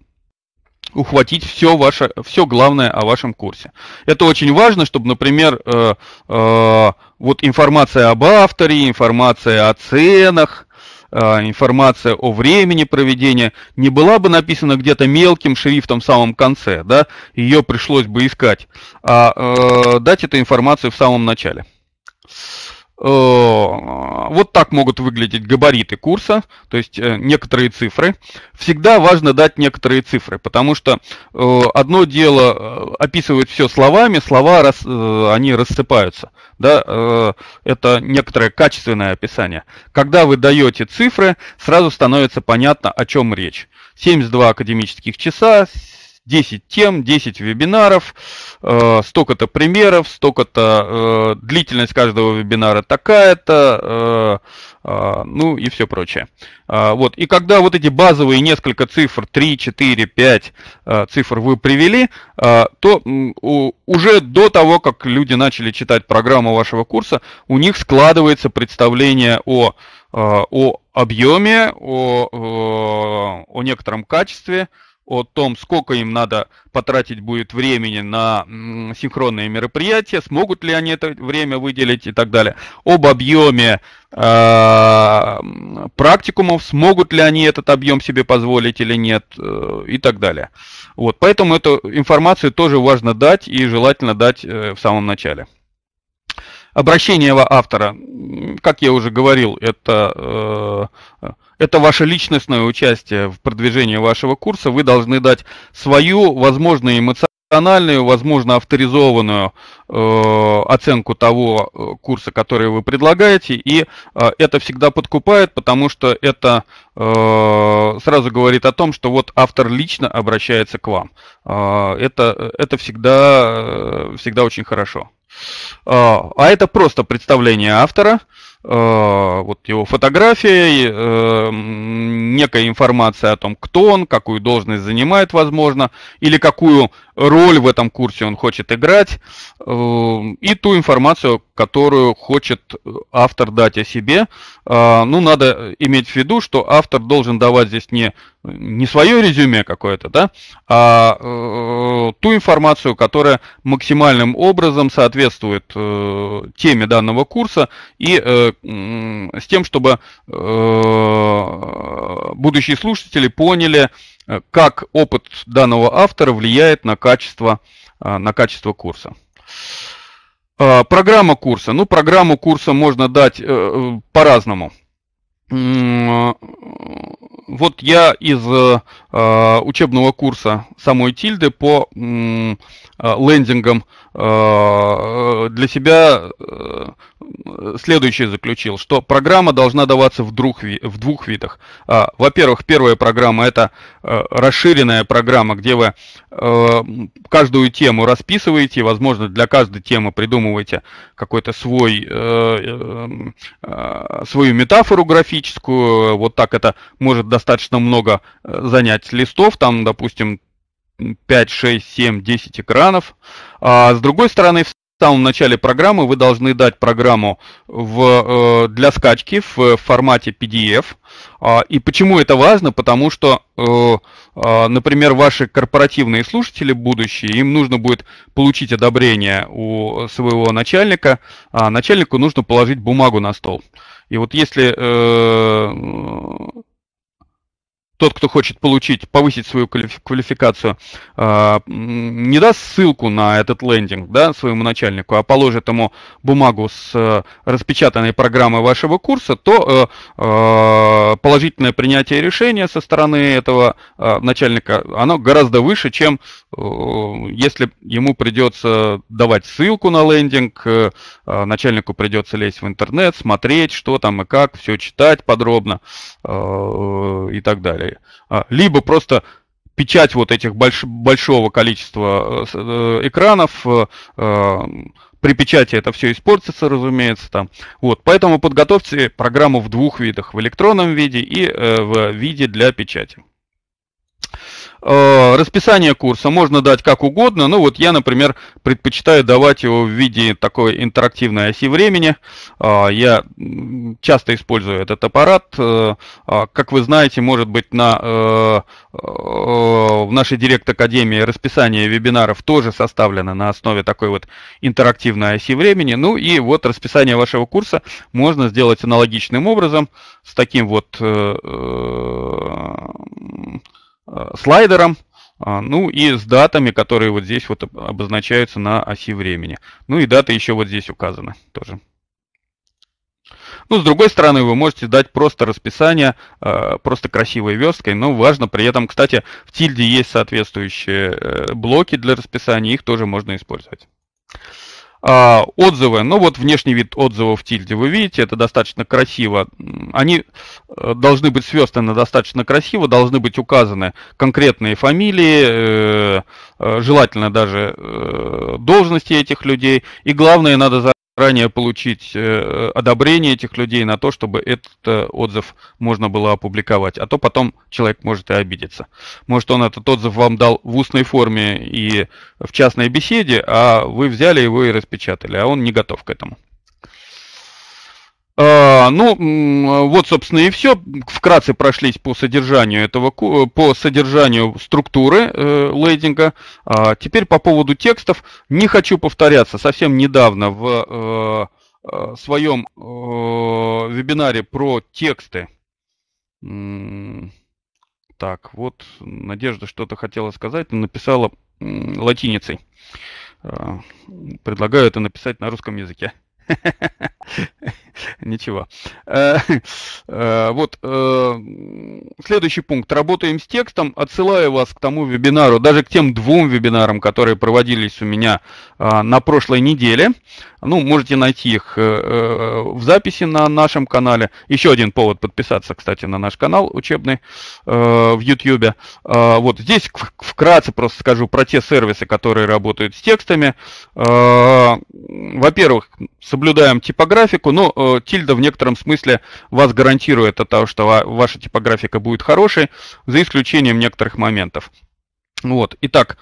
ухватить все, ваше, все главное о вашем курсе. Это очень важно, чтобы, например, э, э, вот информация об авторе, информация о ценах, э, информация о времени проведения не была бы написана где-то мелким шрифтом в самом конце, да, ее пришлось бы искать, а э, дать эту информацию в самом начале. Э, вот так могут выглядеть габариты курса, то есть э, некоторые цифры. Всегда важно дать некоторые цифры, потому что э, одно дело описывать все словами, слова они рассыпаются. Да? Это некоторое качественное описание. Когда вы даете цифры, сразу становится понятно, о чем речь. 72 академических часа, 10 тем, 10 вебинаров, э, столько-то примеров, столько-то э, длительность каждого вебинара такая-то, э, ну и все прочее. вот. И когда вот эти базовые несколько цифр, 3, 4, 5 цифр вы привели, то уже до того, как люди начали читать программу вашего курса, у них складывается представление о, о объеме, о, о, о некотором качестве, о том, сколько им надо потратить будет времени на синхронные мероприятия, смогут ли они это время выделить и так далее, об объеме э, практикумов, смогут ли они этот объем себе позволить или нет э, и так далее. Вот, поэтому эту информацию тоже важно дать и желательно дать э, в самом начале. Обращение автора, как я уже говорил, это э, это ваше личностное участие в продвижении вашего курса. Вы должны дать свою, возможно, эмоциональную, возможно, авторизованную э, оценку того э, курса, который вы предлагаете. И э, это всегда подкупает, потому что это э, сразу говорит о том, что вот автор лично обращается к вам. Э, это это всегда, э, всегда очень хорошо. Э, а это просто представление автора. Э, вот его фотографии, эм, некая информация о том, кто он, какую должность занимает, возможно, или какую роль в этом курсе он хочет играть, эм, и ту информацию, которую хочет э, автор дать о себе. Э, ну, надо иметь в виду, что автор должен давать здесь не, не свое резюме какое-то, да, а ту информацию, которая максимальным образом соответствует теме данного курса и с, тем, чтобы э, будущие слушатели поняли, э, как опыт данного автора влияет на качество, э, на качество курса. Программа курса. Ну, программу курса можно дать по-разному вот я из э, э, учебного курса самой Тильды по э, лендингам э, для себя э, следующее заключил, что программа должна даваться в двух, в двух видах. А, во-первых, первая программа это э, расширенная программа, где вы э, каждую тему расписываете, возможно, для каждой темы придумываете какой-то свой, э, э, э свою метафору графическую. Вот так это может достаточно достаточно много э, занять листов, там, допустим, 5, 6, 7, 10 экранов. А с другой стороны, в самом начале программы вы должны дать программу в, э, для скачки в э, формате PDF. А, и почему это важно? Потому что, а, например, ваши корпоративные слушатели будущие, им нужно будет получить одобрение у своего начальника, а начальнику нужно положить бумагу на стол. И вот если тот, кто хочет получить, повысить свою квалификацию, а, не даст ссылку на этот лендинг да, своему начальнику, а положит ему бумагу с э, распечатанной программой вашего курса, то э, э, положительное принятие решения со стороны этого начальника, оно гораздо выше, чем если ему придется давать ссылку на лендинг, начальнику придется лезть в интернет, смотреть, что там и как, все читать подробно и так далее старые. Либо просто печать вот этих больш большого количества э, э, экранов, э, при печати это все испортится, разумеется, там. Вот, поэтому подготовьте программу в двух видах, в электронном виде и в виде для печати. Э, расписание курса можно дать как угодно. Ну вот я, например, предпочитаю давать его в виде такой интерактивной оси времени. А, я часто использую этот аппарат. Э, а, как вы знаете, может быть, на, э, в нашей Директ-Академии расписание вебинаров тоже составлено на основе такой вот интерактивной оси времени. Ну и вот расписание вашего курса можно сделать аналогичным образом, с таким вот... Э, слайдером, а, ну и с датами, которые вот здесь вот обозначаются на оси времени. Ну и даты еще вот здесь указаны тоже. Ну, с другой стороны, вы можете дать просто расписание, э, просто красивой версткой, но важно при этом, кстати, в тильде есть соответствующие э, блоки для расписания, их тоже можно использовать. А, отзывы, ну вот внешний вид отзывов в тильде, вы видите, это достаточно красиво. Они э, должны быть сверстаны достаточно красиво, должны быть указаны конкретные фамилии, э, э, желательно даже э, должности этих людей. И главное, надо ранее получить э, одобрение этих людей на то, чтобы этот э, отзыв можно было опубликовать. А то потом человек может и обидеться. Может, он этот отзыв вам дал в устной форме и в частной беседе, а вы взяли его и распечатали, а он не готов к этому. А, ну, вот, собственно, и все. Вкратце прошлись по содержанию этого, по содержанию структуры э, лейдинга. А, теперь по поводу текстов. Не хочу повторяться. Совсем недавно в э, э своем э, вебинаре про тексты. Так, вот Надежда что-то хотела сказать, написала латиницей. А, предлагаю это написать на русском языке. [laughs] [laughs] Ничего. Э, [laughs] э, вот. Э, следующий пункт. Работаем с текстом. Отсылаю вас к тому вебинару, даже к тем двум вебинарам, которые проводились у меня на прошлой неделе. Ну, можете найти их в записи на нашем канале. Еще один повод подписаться, кстати, на наш канал учебный в YouTube. Вот здесь вкратце просто скажу про те сервисы, которые работают с текстами. Во-первых, соблюдаем типографику, но тильда в некотором смысле вас гарантирует от того, что ваша типографика будет хорошей, за исключением некоторых моментов. Вот. Итак,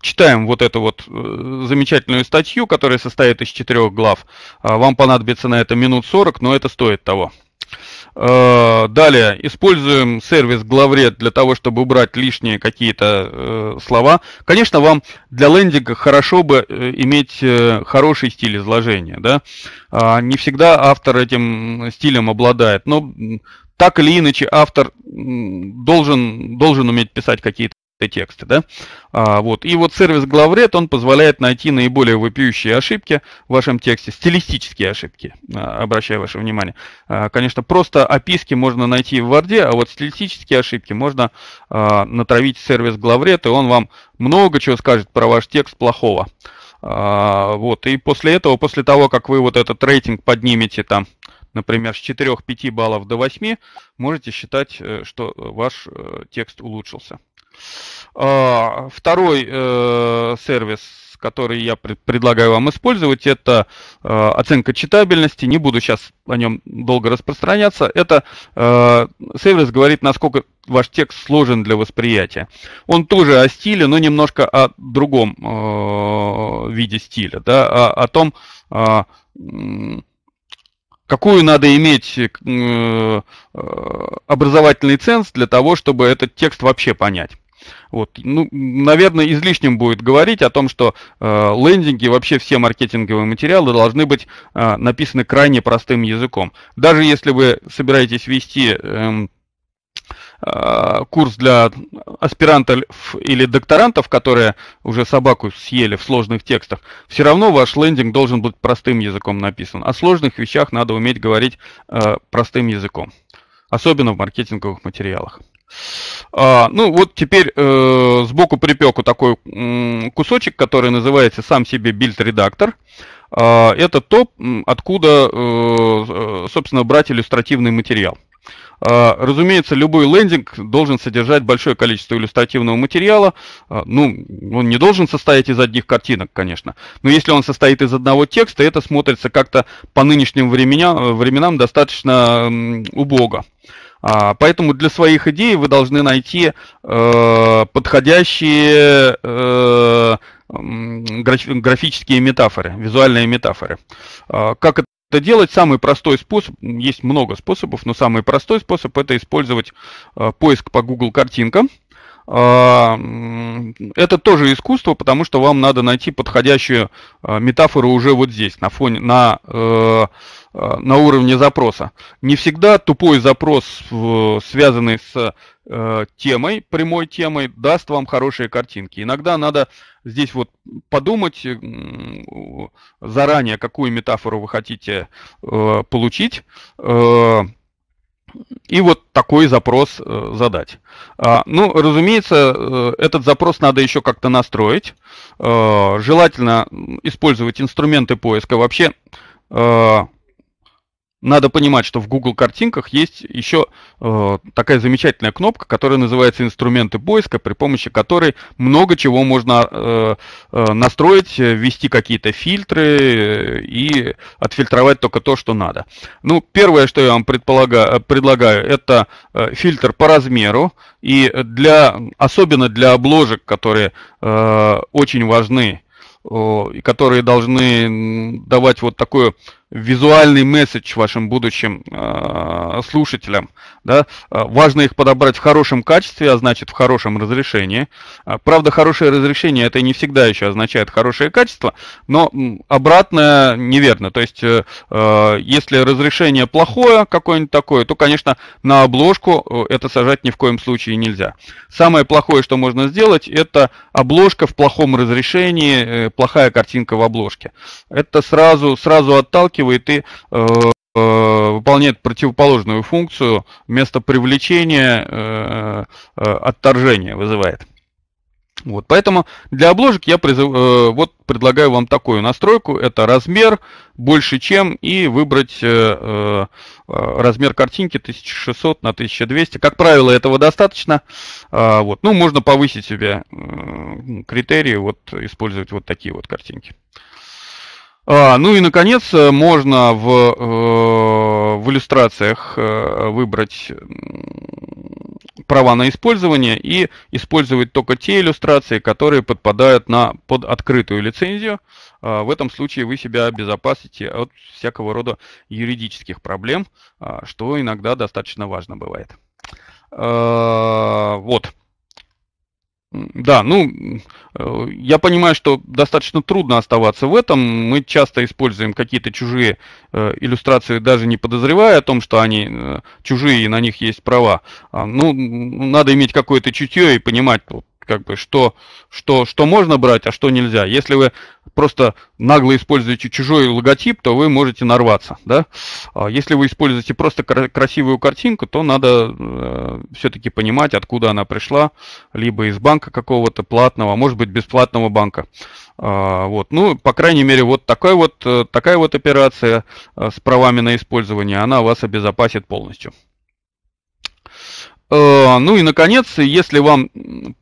читаем вот эту вот э, замечательную статью, которая состоит из четырех глав. А, вам понадобится на это минут 40, но это стоит того. Э, далее, используем сервис главред для того, чтобы убрать лишние какие-то э, слова. Конечно, вам для лендинга хорошо бы э, иметь хороший стиль изложения. Да? А, не всегда автор этим стилем обладает, но так или иначе автор должен, должен уметь писать какие-то тексты, да? А, вот. И вот сервис главред, он позволяет найти наиболее выпиющие ошибки в вашем тексте, стилистические ошибки, а, обращаю ваше внимание. А, конечно, просто описки можно найти в Варде, а вот стилистические ошибки можно а, натравить сервис главред, и он вам много чего скажет про ваш текст плохого. А, вот. И после этого, после того, как вы вот этот рейтинг поднимете там, например, с 4-5 баллов до 8, можете считать, э, что ваш э, текст улучшился. А, второй э, сервис, который я предлагаю вам использовать, это э, оценка читабельности. Не буду сейчас о нем долго распространяться. Это э, сервис говорит, насколько ваш текст сложен для восприятия. Он тоже о стиле, но немножко о другом виде стиля, да, о, о том, какую надо иметь образовательный ценз для того, чтобы этот текст вообще понять. Вот. Ну, наверное, излишним будет говорить о том, что э, лендинги, вообще все маркетинговые материалы должны быть э, написаны крайне простым языком. Даже если вы собираетесь вести... Эм, э, курс для аспирантов или докторантов, которые уже собаку съели в сложных текстах, все равно ваш лендинг должен быть простым языком написан. О сложных вещах надо уметь говорить э, простым языком, особенно в маркетинговых материалах. А, ну вот теперь э, сбоку припеку такой м, кусочек, который называется сам себе билд-редактор. А, это то, откуда, э, э, собственно, брать иллюстративный материал. А, разумеется, любой лендинг должен содержать большое количество иллюстративного материала. А, ну, он не должен состоять из одних картинок, конечно. Но если он состоит из одного текста, это смотрится как-то по нынешним времена, э, временам достаточно м, убого. А, поэтому для своих идей вы должны найти э, подходящие э, графические метафоры, визуальные метафоры. А, как это делать? Самый простой способ, есть много способов, но самый простой способ это использовать э, поиск по Google картинкам. А, это тоже искусство, потому что вам надо найти подходящую метафору уже вот здесь, на фоне, на Э, на уровне запроса. Не всегда тупой запрос, э, связанный с э, темой, прямой темой, даст вам хорошие картинки. Иногда надо здесь вот подумать заранее, какую метафору вы хотите получить, и вот такой запрос задать. А, ну, разумеется, этот запрос надо еще как-то настроить. Желательно использовать инструменты поиска. Вообще, надо понимать, что в Google картинках есть еще э, такая замечательная кнопка, которая называется инструменты поиска, при помощи которой много чего можно э, э, настроить, ввести какие-то фильтры э, и отфильтровать только то, что надо. Ну, первое, что я вам предполагаю, э, предлагаю, это э, фильтр по размеру. И для, особенно для обложек, которые э, очень важны, и которые должны давать вот такую визуальный месседж вашим будущим э, слушателям. Да? А, важно их подобрать в хорошем качестве, а значит в хорошем разрешении. А, правда, хорошее разрешение это не всегда еще означает хорошее качество, но обратное неверно. То есть, э, э, если разрешение плохое какое-нибудь такое, то, конечно, на обложку э, это сажать ни в коем случае нельзя. Самое плохое, что можно сделать, это обложка в плохом разрешении, э, плохая картинка в обложке. Это сразу, сразу отталкивает отталкивает и э, э, выполняет противоположную функцию, вместо привлечения э, отторжение вызывает. Вот, поэтому для обложек я призыв, э, вот предлагаю вам такую настройку. Это размер больше чем и выбрать э, э, размер картинки 1600 на 1200. Как правило, этого достаточно. Э, вот, ну, можно повысить себе э, критерии, вот, использовать вот такие вот картинки. А, ну и, наконец, э, можно в, э, в иллюстрациях э, выбрать права на использование и использовать только те иллюстрации, которые подпадают на, под открытую лицензию. А, в этом случае вы себя обезопасите от всякого рода юридических проблем, а, что иногда достаточно важно бывает. Вот. Да, ну, э, я понимаю, что достаточно трудно оставаться в этом. Мы часто используем какие-то чужие э, иллюстрации, даже не подозревая о том, что они э, чужие и на них есть права. А, ну, надо иметь какое-то чутье и понимать, вот, как бы что, что, что можно брать, а что нельзя. Если вы просто нагло используете чужой логотип, то вы можете нарваться, да. А если вы используете просто красивую картинку, то надо э, все-таки понимать, откуда она пришла, либо из банка какого-то платного, а может быть бесплатного банка. А, вот, ну, по крайней мере, вот такая вот э, такая вот операция э, с правами на использование, она вас обезопасит полностью. Э, ну и, наконец, если вам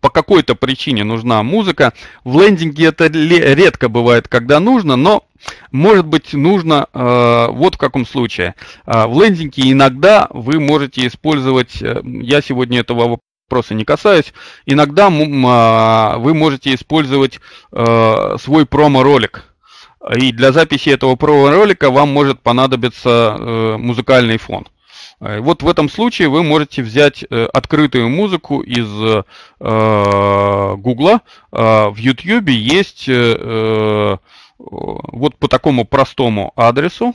по какой-то причине нужна музыка, в лендинге это редко бывает, когда нужно, но может быть нужно э, вот в каком случае. Э, в лендинге иногда вы можете использовать, я сегодня этого вопроса не касаюсь, иногда а, вы можете использовать свой промо-ролик. И для записи этого промо-ролика вам может понадобиться музыкальный фон. Э, вот в этом случае вы можете взять э, открытую музыку из э, Гугла. В YouTube есть вот по такому простому адресу.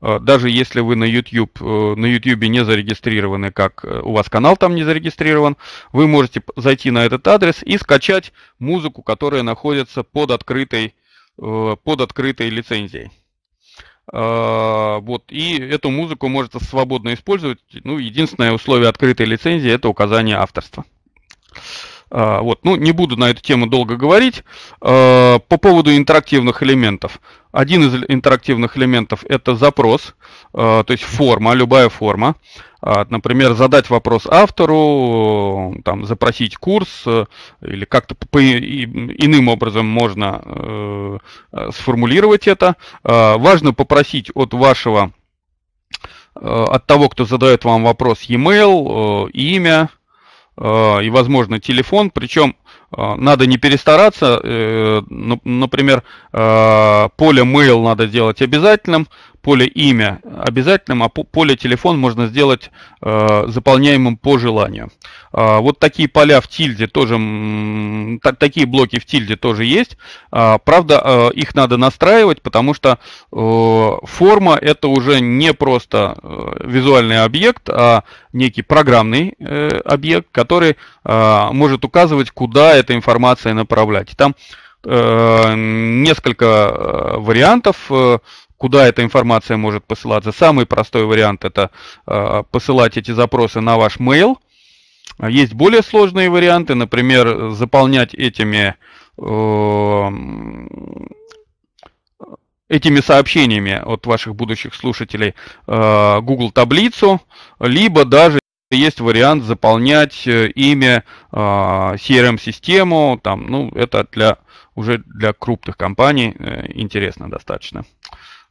Даже если вы на YouTube, на YouTube не зарегистрированы, как у вас канал там не зарегистрирован, вы можете зайти на этот адрес и скачать музыку, которая находится под открытой, под открытой лицензией. А, вот, и эту музыку можно свободно использовать. Ну, единственное условие открытой лицензии это указание авторства. А, вот, ну, не буду на эту тему долго говорить. А, по поводу интерактивных элементов. Один из интерактивных элементов это запрос, то есть форма, любая форма. А, например, задать вопрос автору, там, запросить курс, э, или как-то иным образом можно э, э сформулировать это. А, важно попросить от вашего, э, от того, кто задает вам вопрос, e-mail, имя и, возможно, телефон. Причем надо не перестараться. Например, поле mail надо делать обязательным, поле имя обязательным, а поле телефон можно сделать э, заполняемым по желанию. Э, вот такие поля в тильде тоже, так, такие блоки в тильде тоже есть. Э, правда, э, их надо настраивать, потому что э, форма это уже не просто э, визуальный объект, а некий программный э, объект, который э, может указывать, куда эта информация направлять. Там э, несколько э, вариантов э, куда эта информация может посылаться. Самый простой вариант это а, посылать эти запросы на ваш mail. Есть более сложные варианты, например, заполнять этими эм, этими сообщениями от ваших будущих слушателей э, Google таблицу, либо даже есть вариант заполнять э, имя э, CRM-систему, там, ну, это для уже для крупных компаний интересно достаточно.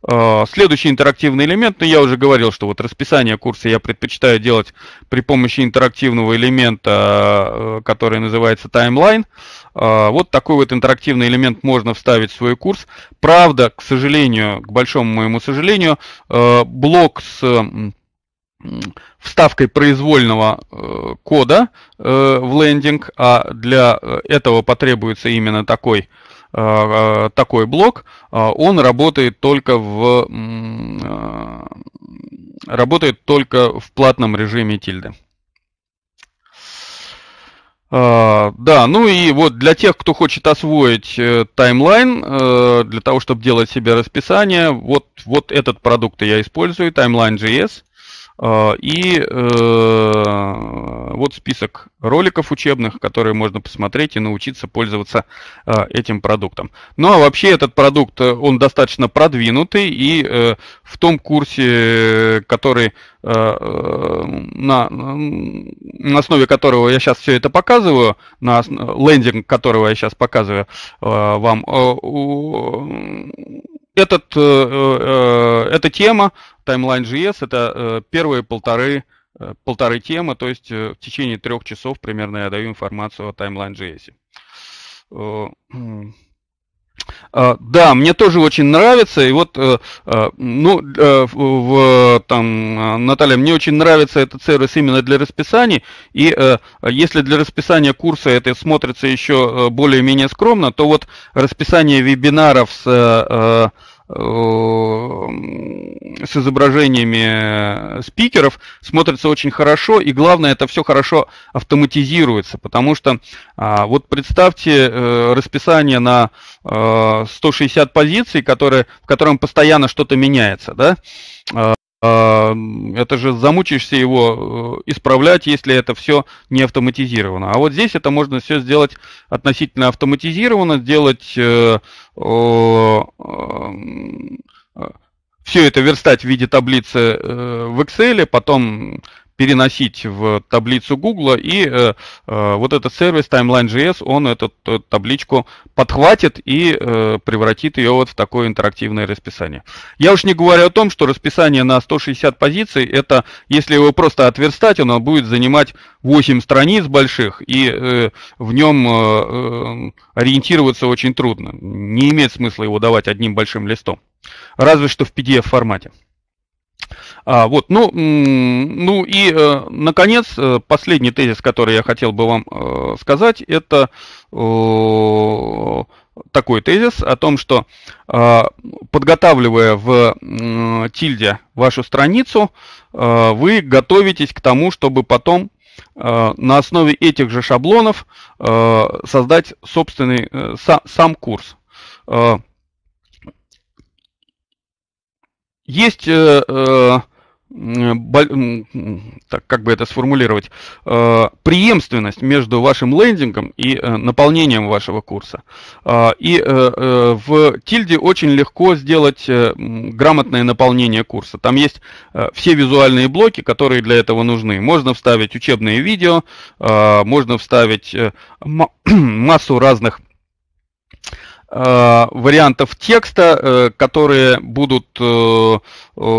Э, следующий интерактивный элемент, ну, я уже говорил, что вот расписание курса я предпочитаю делать при помощи интерактивного элемента, э, который называется таймлайн. Э, вот такой вот интерактивный элемент можно вставить в свой курс. Правда, к сожалению, к большому моему сожалению, блок с вставкой произвольного кода в лендинг, а для этого потребуется именно такой Э, э, такой блок, э, он работает только в работает только в платном режиме тильды. Да, ну и вот для тех, кто хочет освоить таймлайн, для того, чтобы делать себе расписание, вот, вот этот продукт я использую, Timeline.js. А, и э, вот список роликов учебных, которые можно посмотреть и научиться пользоваться а, этим продуктом. Ну а вообще этот продукт, э, он достаточно продвинутый, и э, в том курсе, который на, на основе которого я сейчас все это показываю, на лендинг которого я сейчас показываю вам, этот, э, э, э, эта тема, Timeline.js, это э, первые полторы, э, полторы темы, то есть э, в течение трех часов примерно я даю информацию о Timeline.js. Э, а, да, мне тоже очень нравится. И вот, э, э, ну, э, в, там, Наталья, мне очень нравится этот сервис именно для расписаний. И если для расписания курса это смотрится еще более-менее скромно, то вот расписание вебинаров с Э, с изображениями э, спикеров смотрится очень хорошо, и главное, это все хорошо автоматизируется, потому что а, вот представьте э, расписание на 160 позиций, которые, в котором постоянно что-то меняется, да, а, Эм, это же замучишься его э, исправлять, если это все не автоматизировано. А вот здесь это можно все сделать относительно автоматизированно, сделать э, эм, э, э, все это верстать в виде таблицы э, в Excel, потом переносить в таблицу Google, и э, э, вот этот сервис Timeline.js, он эту, эту табличку подхватит и э, превратит ее вот в такое интерактивное расписание. Я уж не говорю о том, что расписание на 160 позиций, это если его просто отверстать, оно будет занимать 8 страниц больших, и э, в нем э, э, ориентироваться очень трудно. Не имеет смысла его давать одним большим листом. Разве что в PDF формате. А, вот, ну, ну и, э, наконец, э, последний тезис, который я хотел бы вам э, сказать, это такой тезис о том, что подготавливая в тильде вашу страницу, вы готовитесь к тому, чтобы потом на основе этих же шаблонов создать собственный сам, сам курс. Есть Э, так как бы это сформулировать, э, преемственность между вашим лендингом и э, наполнением вашего курса. И в тильде очень легко сделать грамотное наполнение курса. Там есть все визуальные блоки, которые для этого нужны. Можно вставить учебные видео, можно вставить [clears throat] массу разных Э, вариантов текста, э, которые будут э,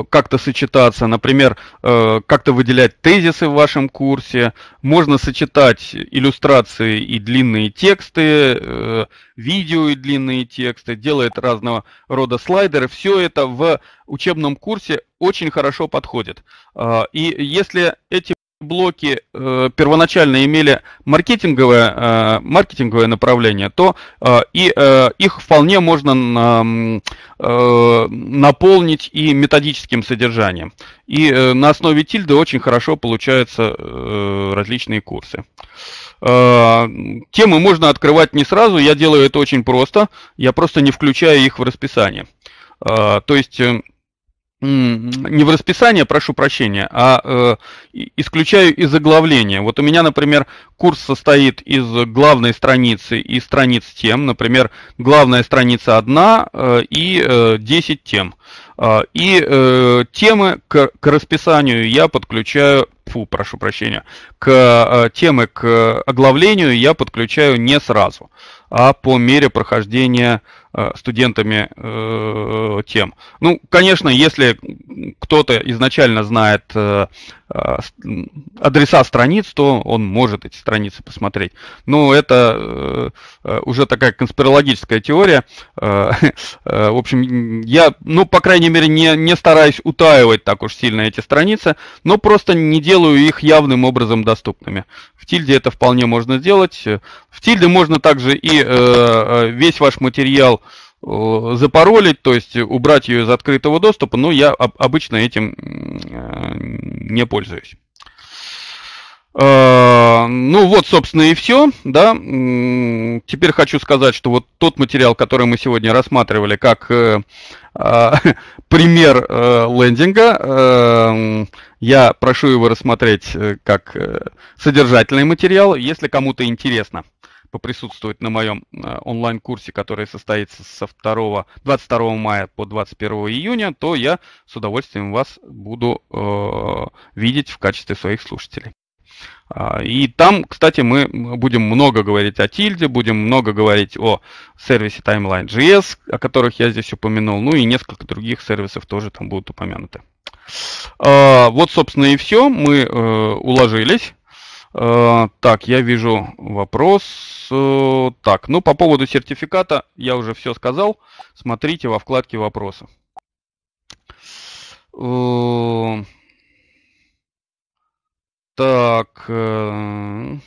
как-то сочетаться, например, как-то выделять тезисы в вашем курсе, можно сочетать иллюстрации и длинные тексты, видео и длинные тексты, делает разного рода слайдеры. Все это в учебном курсе очень хорошо подходит. И если эти блоки э, первоначально имели маркетинговое, э, маркетинговое направление, то э, и э, их вполне можно э, наполнить и методическим содержанием. И э, на основе тильды очень хорошо получаются э, различные курсы. Э, темы можно открывать не сразу, я делаю это очень просто, я просто не включаю их в расписание. Э, то есть... Э, не в расписание, прошу прощения, а э, исключаю из оглавления. Вот у меня, например, курс состоит из главной страницы и страниц тем. Например, главная страница одна э, и э, 10 тем. Э, и э, темы к, к расписанию я подключаю фу, прошу прощения, к э, темы, к оглавлению я подключаю не сразу, а по мере прохождения э, студентами э, тем. Ну, конечно, если кто-то изначально знает э, э адреса страниц, то он может эти страницы посмотреть. Но это э, уже такая конспирологическая теория. [laughs] В общем, я, ну, по крайней мере, не, не стараюсь утаивать так уж сильно эти страницы, но просто не делаю делаю их явным образом доступными. В тильде это вполне можно сделать. В тильде можно также и э, э весь ваш материал э, запаролить, то есть убрать ее из открытого доступа, но я обычно этим э, не пользуюсь. Э, ну вот, собственно, и все. Да? Теперь хочу сказать, что вот тот материал, который мы сегодня рассматривали как э, а, [laughs] пример э, лендинга, я прошу его рассмотреть как содержательный материал, если кому-то интересно поприсутствовать на моем онлайн-курсе, который состоится со 2, 22 мая по 21 июня, то я с удовольствием вас буду э, видеть в качестве своих слушателей. А, и там, кстати, мы будем много говорить о тильде, будем много говорить о сервисе Timeline.js, о которых я здесь упомянул, ну и несколько других сервисов тоже там будут упомянуты. А, вот, собственно, и все. Мы э, уложились. Э, так, я вижу вопрос. Э, так, ну по поводу сертификата я уже все сказал. Смотрите во вкладке вопросов. Так. Э,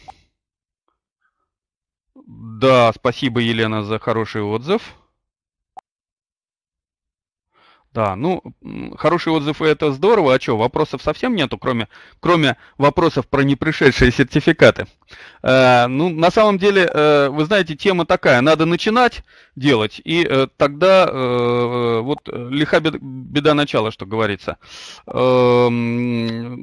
да, спасибо, Елена, за хороший отзыв. Да, ну, хорошие отзывы это здорово. А что, вопросов совсем нету, кроме, кроме вопросов про непришедшие сертификаты? Э, ну, на самом деле, э, вы знаете, тема такая. Надо начинать делать, и э, тогда э, вот э, лиха беда, беда начала, что говорится. Эм,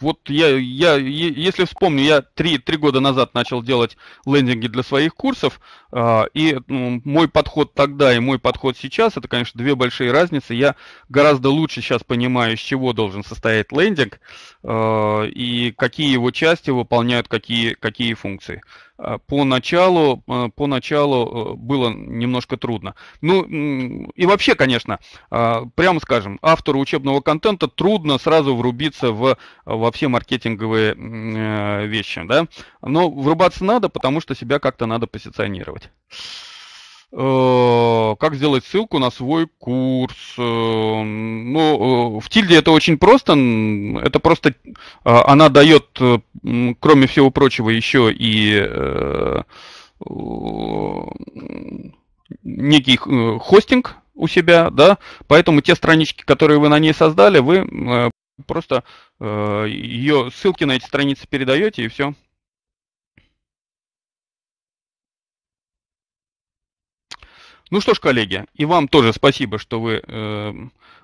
вот я, я, если вспомню, я три, три года назад начал делать лендинги для своих курсов, а, и ну, мой подход тогда и мой подход сейчас, это, конечно, две большие разницы. Я гораздо лучше сейчас понимаю, из чего должен состоять лендинг, а, и какие его части выполняют какие, какие функции. Э, поначалу, э, поначалу э, было немножко трудно. Ну и вообще, конечно, прямо скажем, автору учебного контента трудно сразу врубиться в, во все маркетинговые вещи. Да? Но врубаться надо, потому что себя как-то надо позиционировать. Э, как сделать ссылку на свой курс. Э, ну, э, в тильде это очень просто. Это просто она дает, кроме всего прочего, еще и некий хостинг у себя, да, поэтому те странички, которые вы на ней создали, вы просто ее ссылки на эти страницы передаете и все. Ну что ж, коллеги, и вам тоже спасибо, что вы... Э,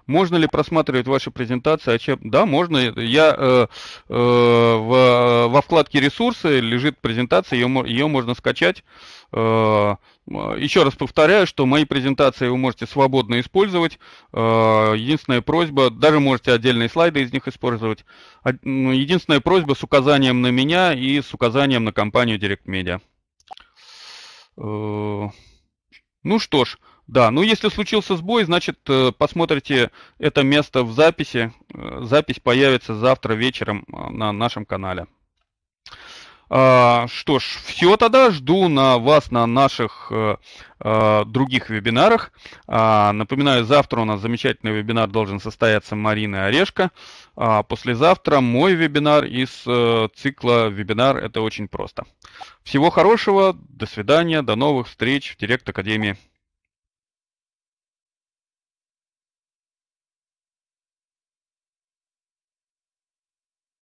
можно ли просматривать ваши презентации? А чем... Да, можно. Я э, э, в, во вкладке «Ресурсы» лежит презентация, ее, ее можно скачать. Э, еще раз повторяю, что мои презентации вы можете свободно использовать. Э, единственная просьба, даже можете отдельные слайды из них использовать. Ну, единственная просьба с указанием на меня и с указанием на компанию Direct Media. Э, ну что ж, да, ну если случился сбой, значит э, посмотрите это место в записи. Э, запись появится завтра вечером э, на нашем канале. А, что ж, все тогда. Жду на вас на наших э, других вебинарах. А, напоминаю, завтра у нас замечательный вебинар должен состояться Марина Орешко. А послезавтра мой вебинар из э, цикла «Вебинар – это очень просто». Всего хорошего, до свидания, до новых встреч в Директ Академии.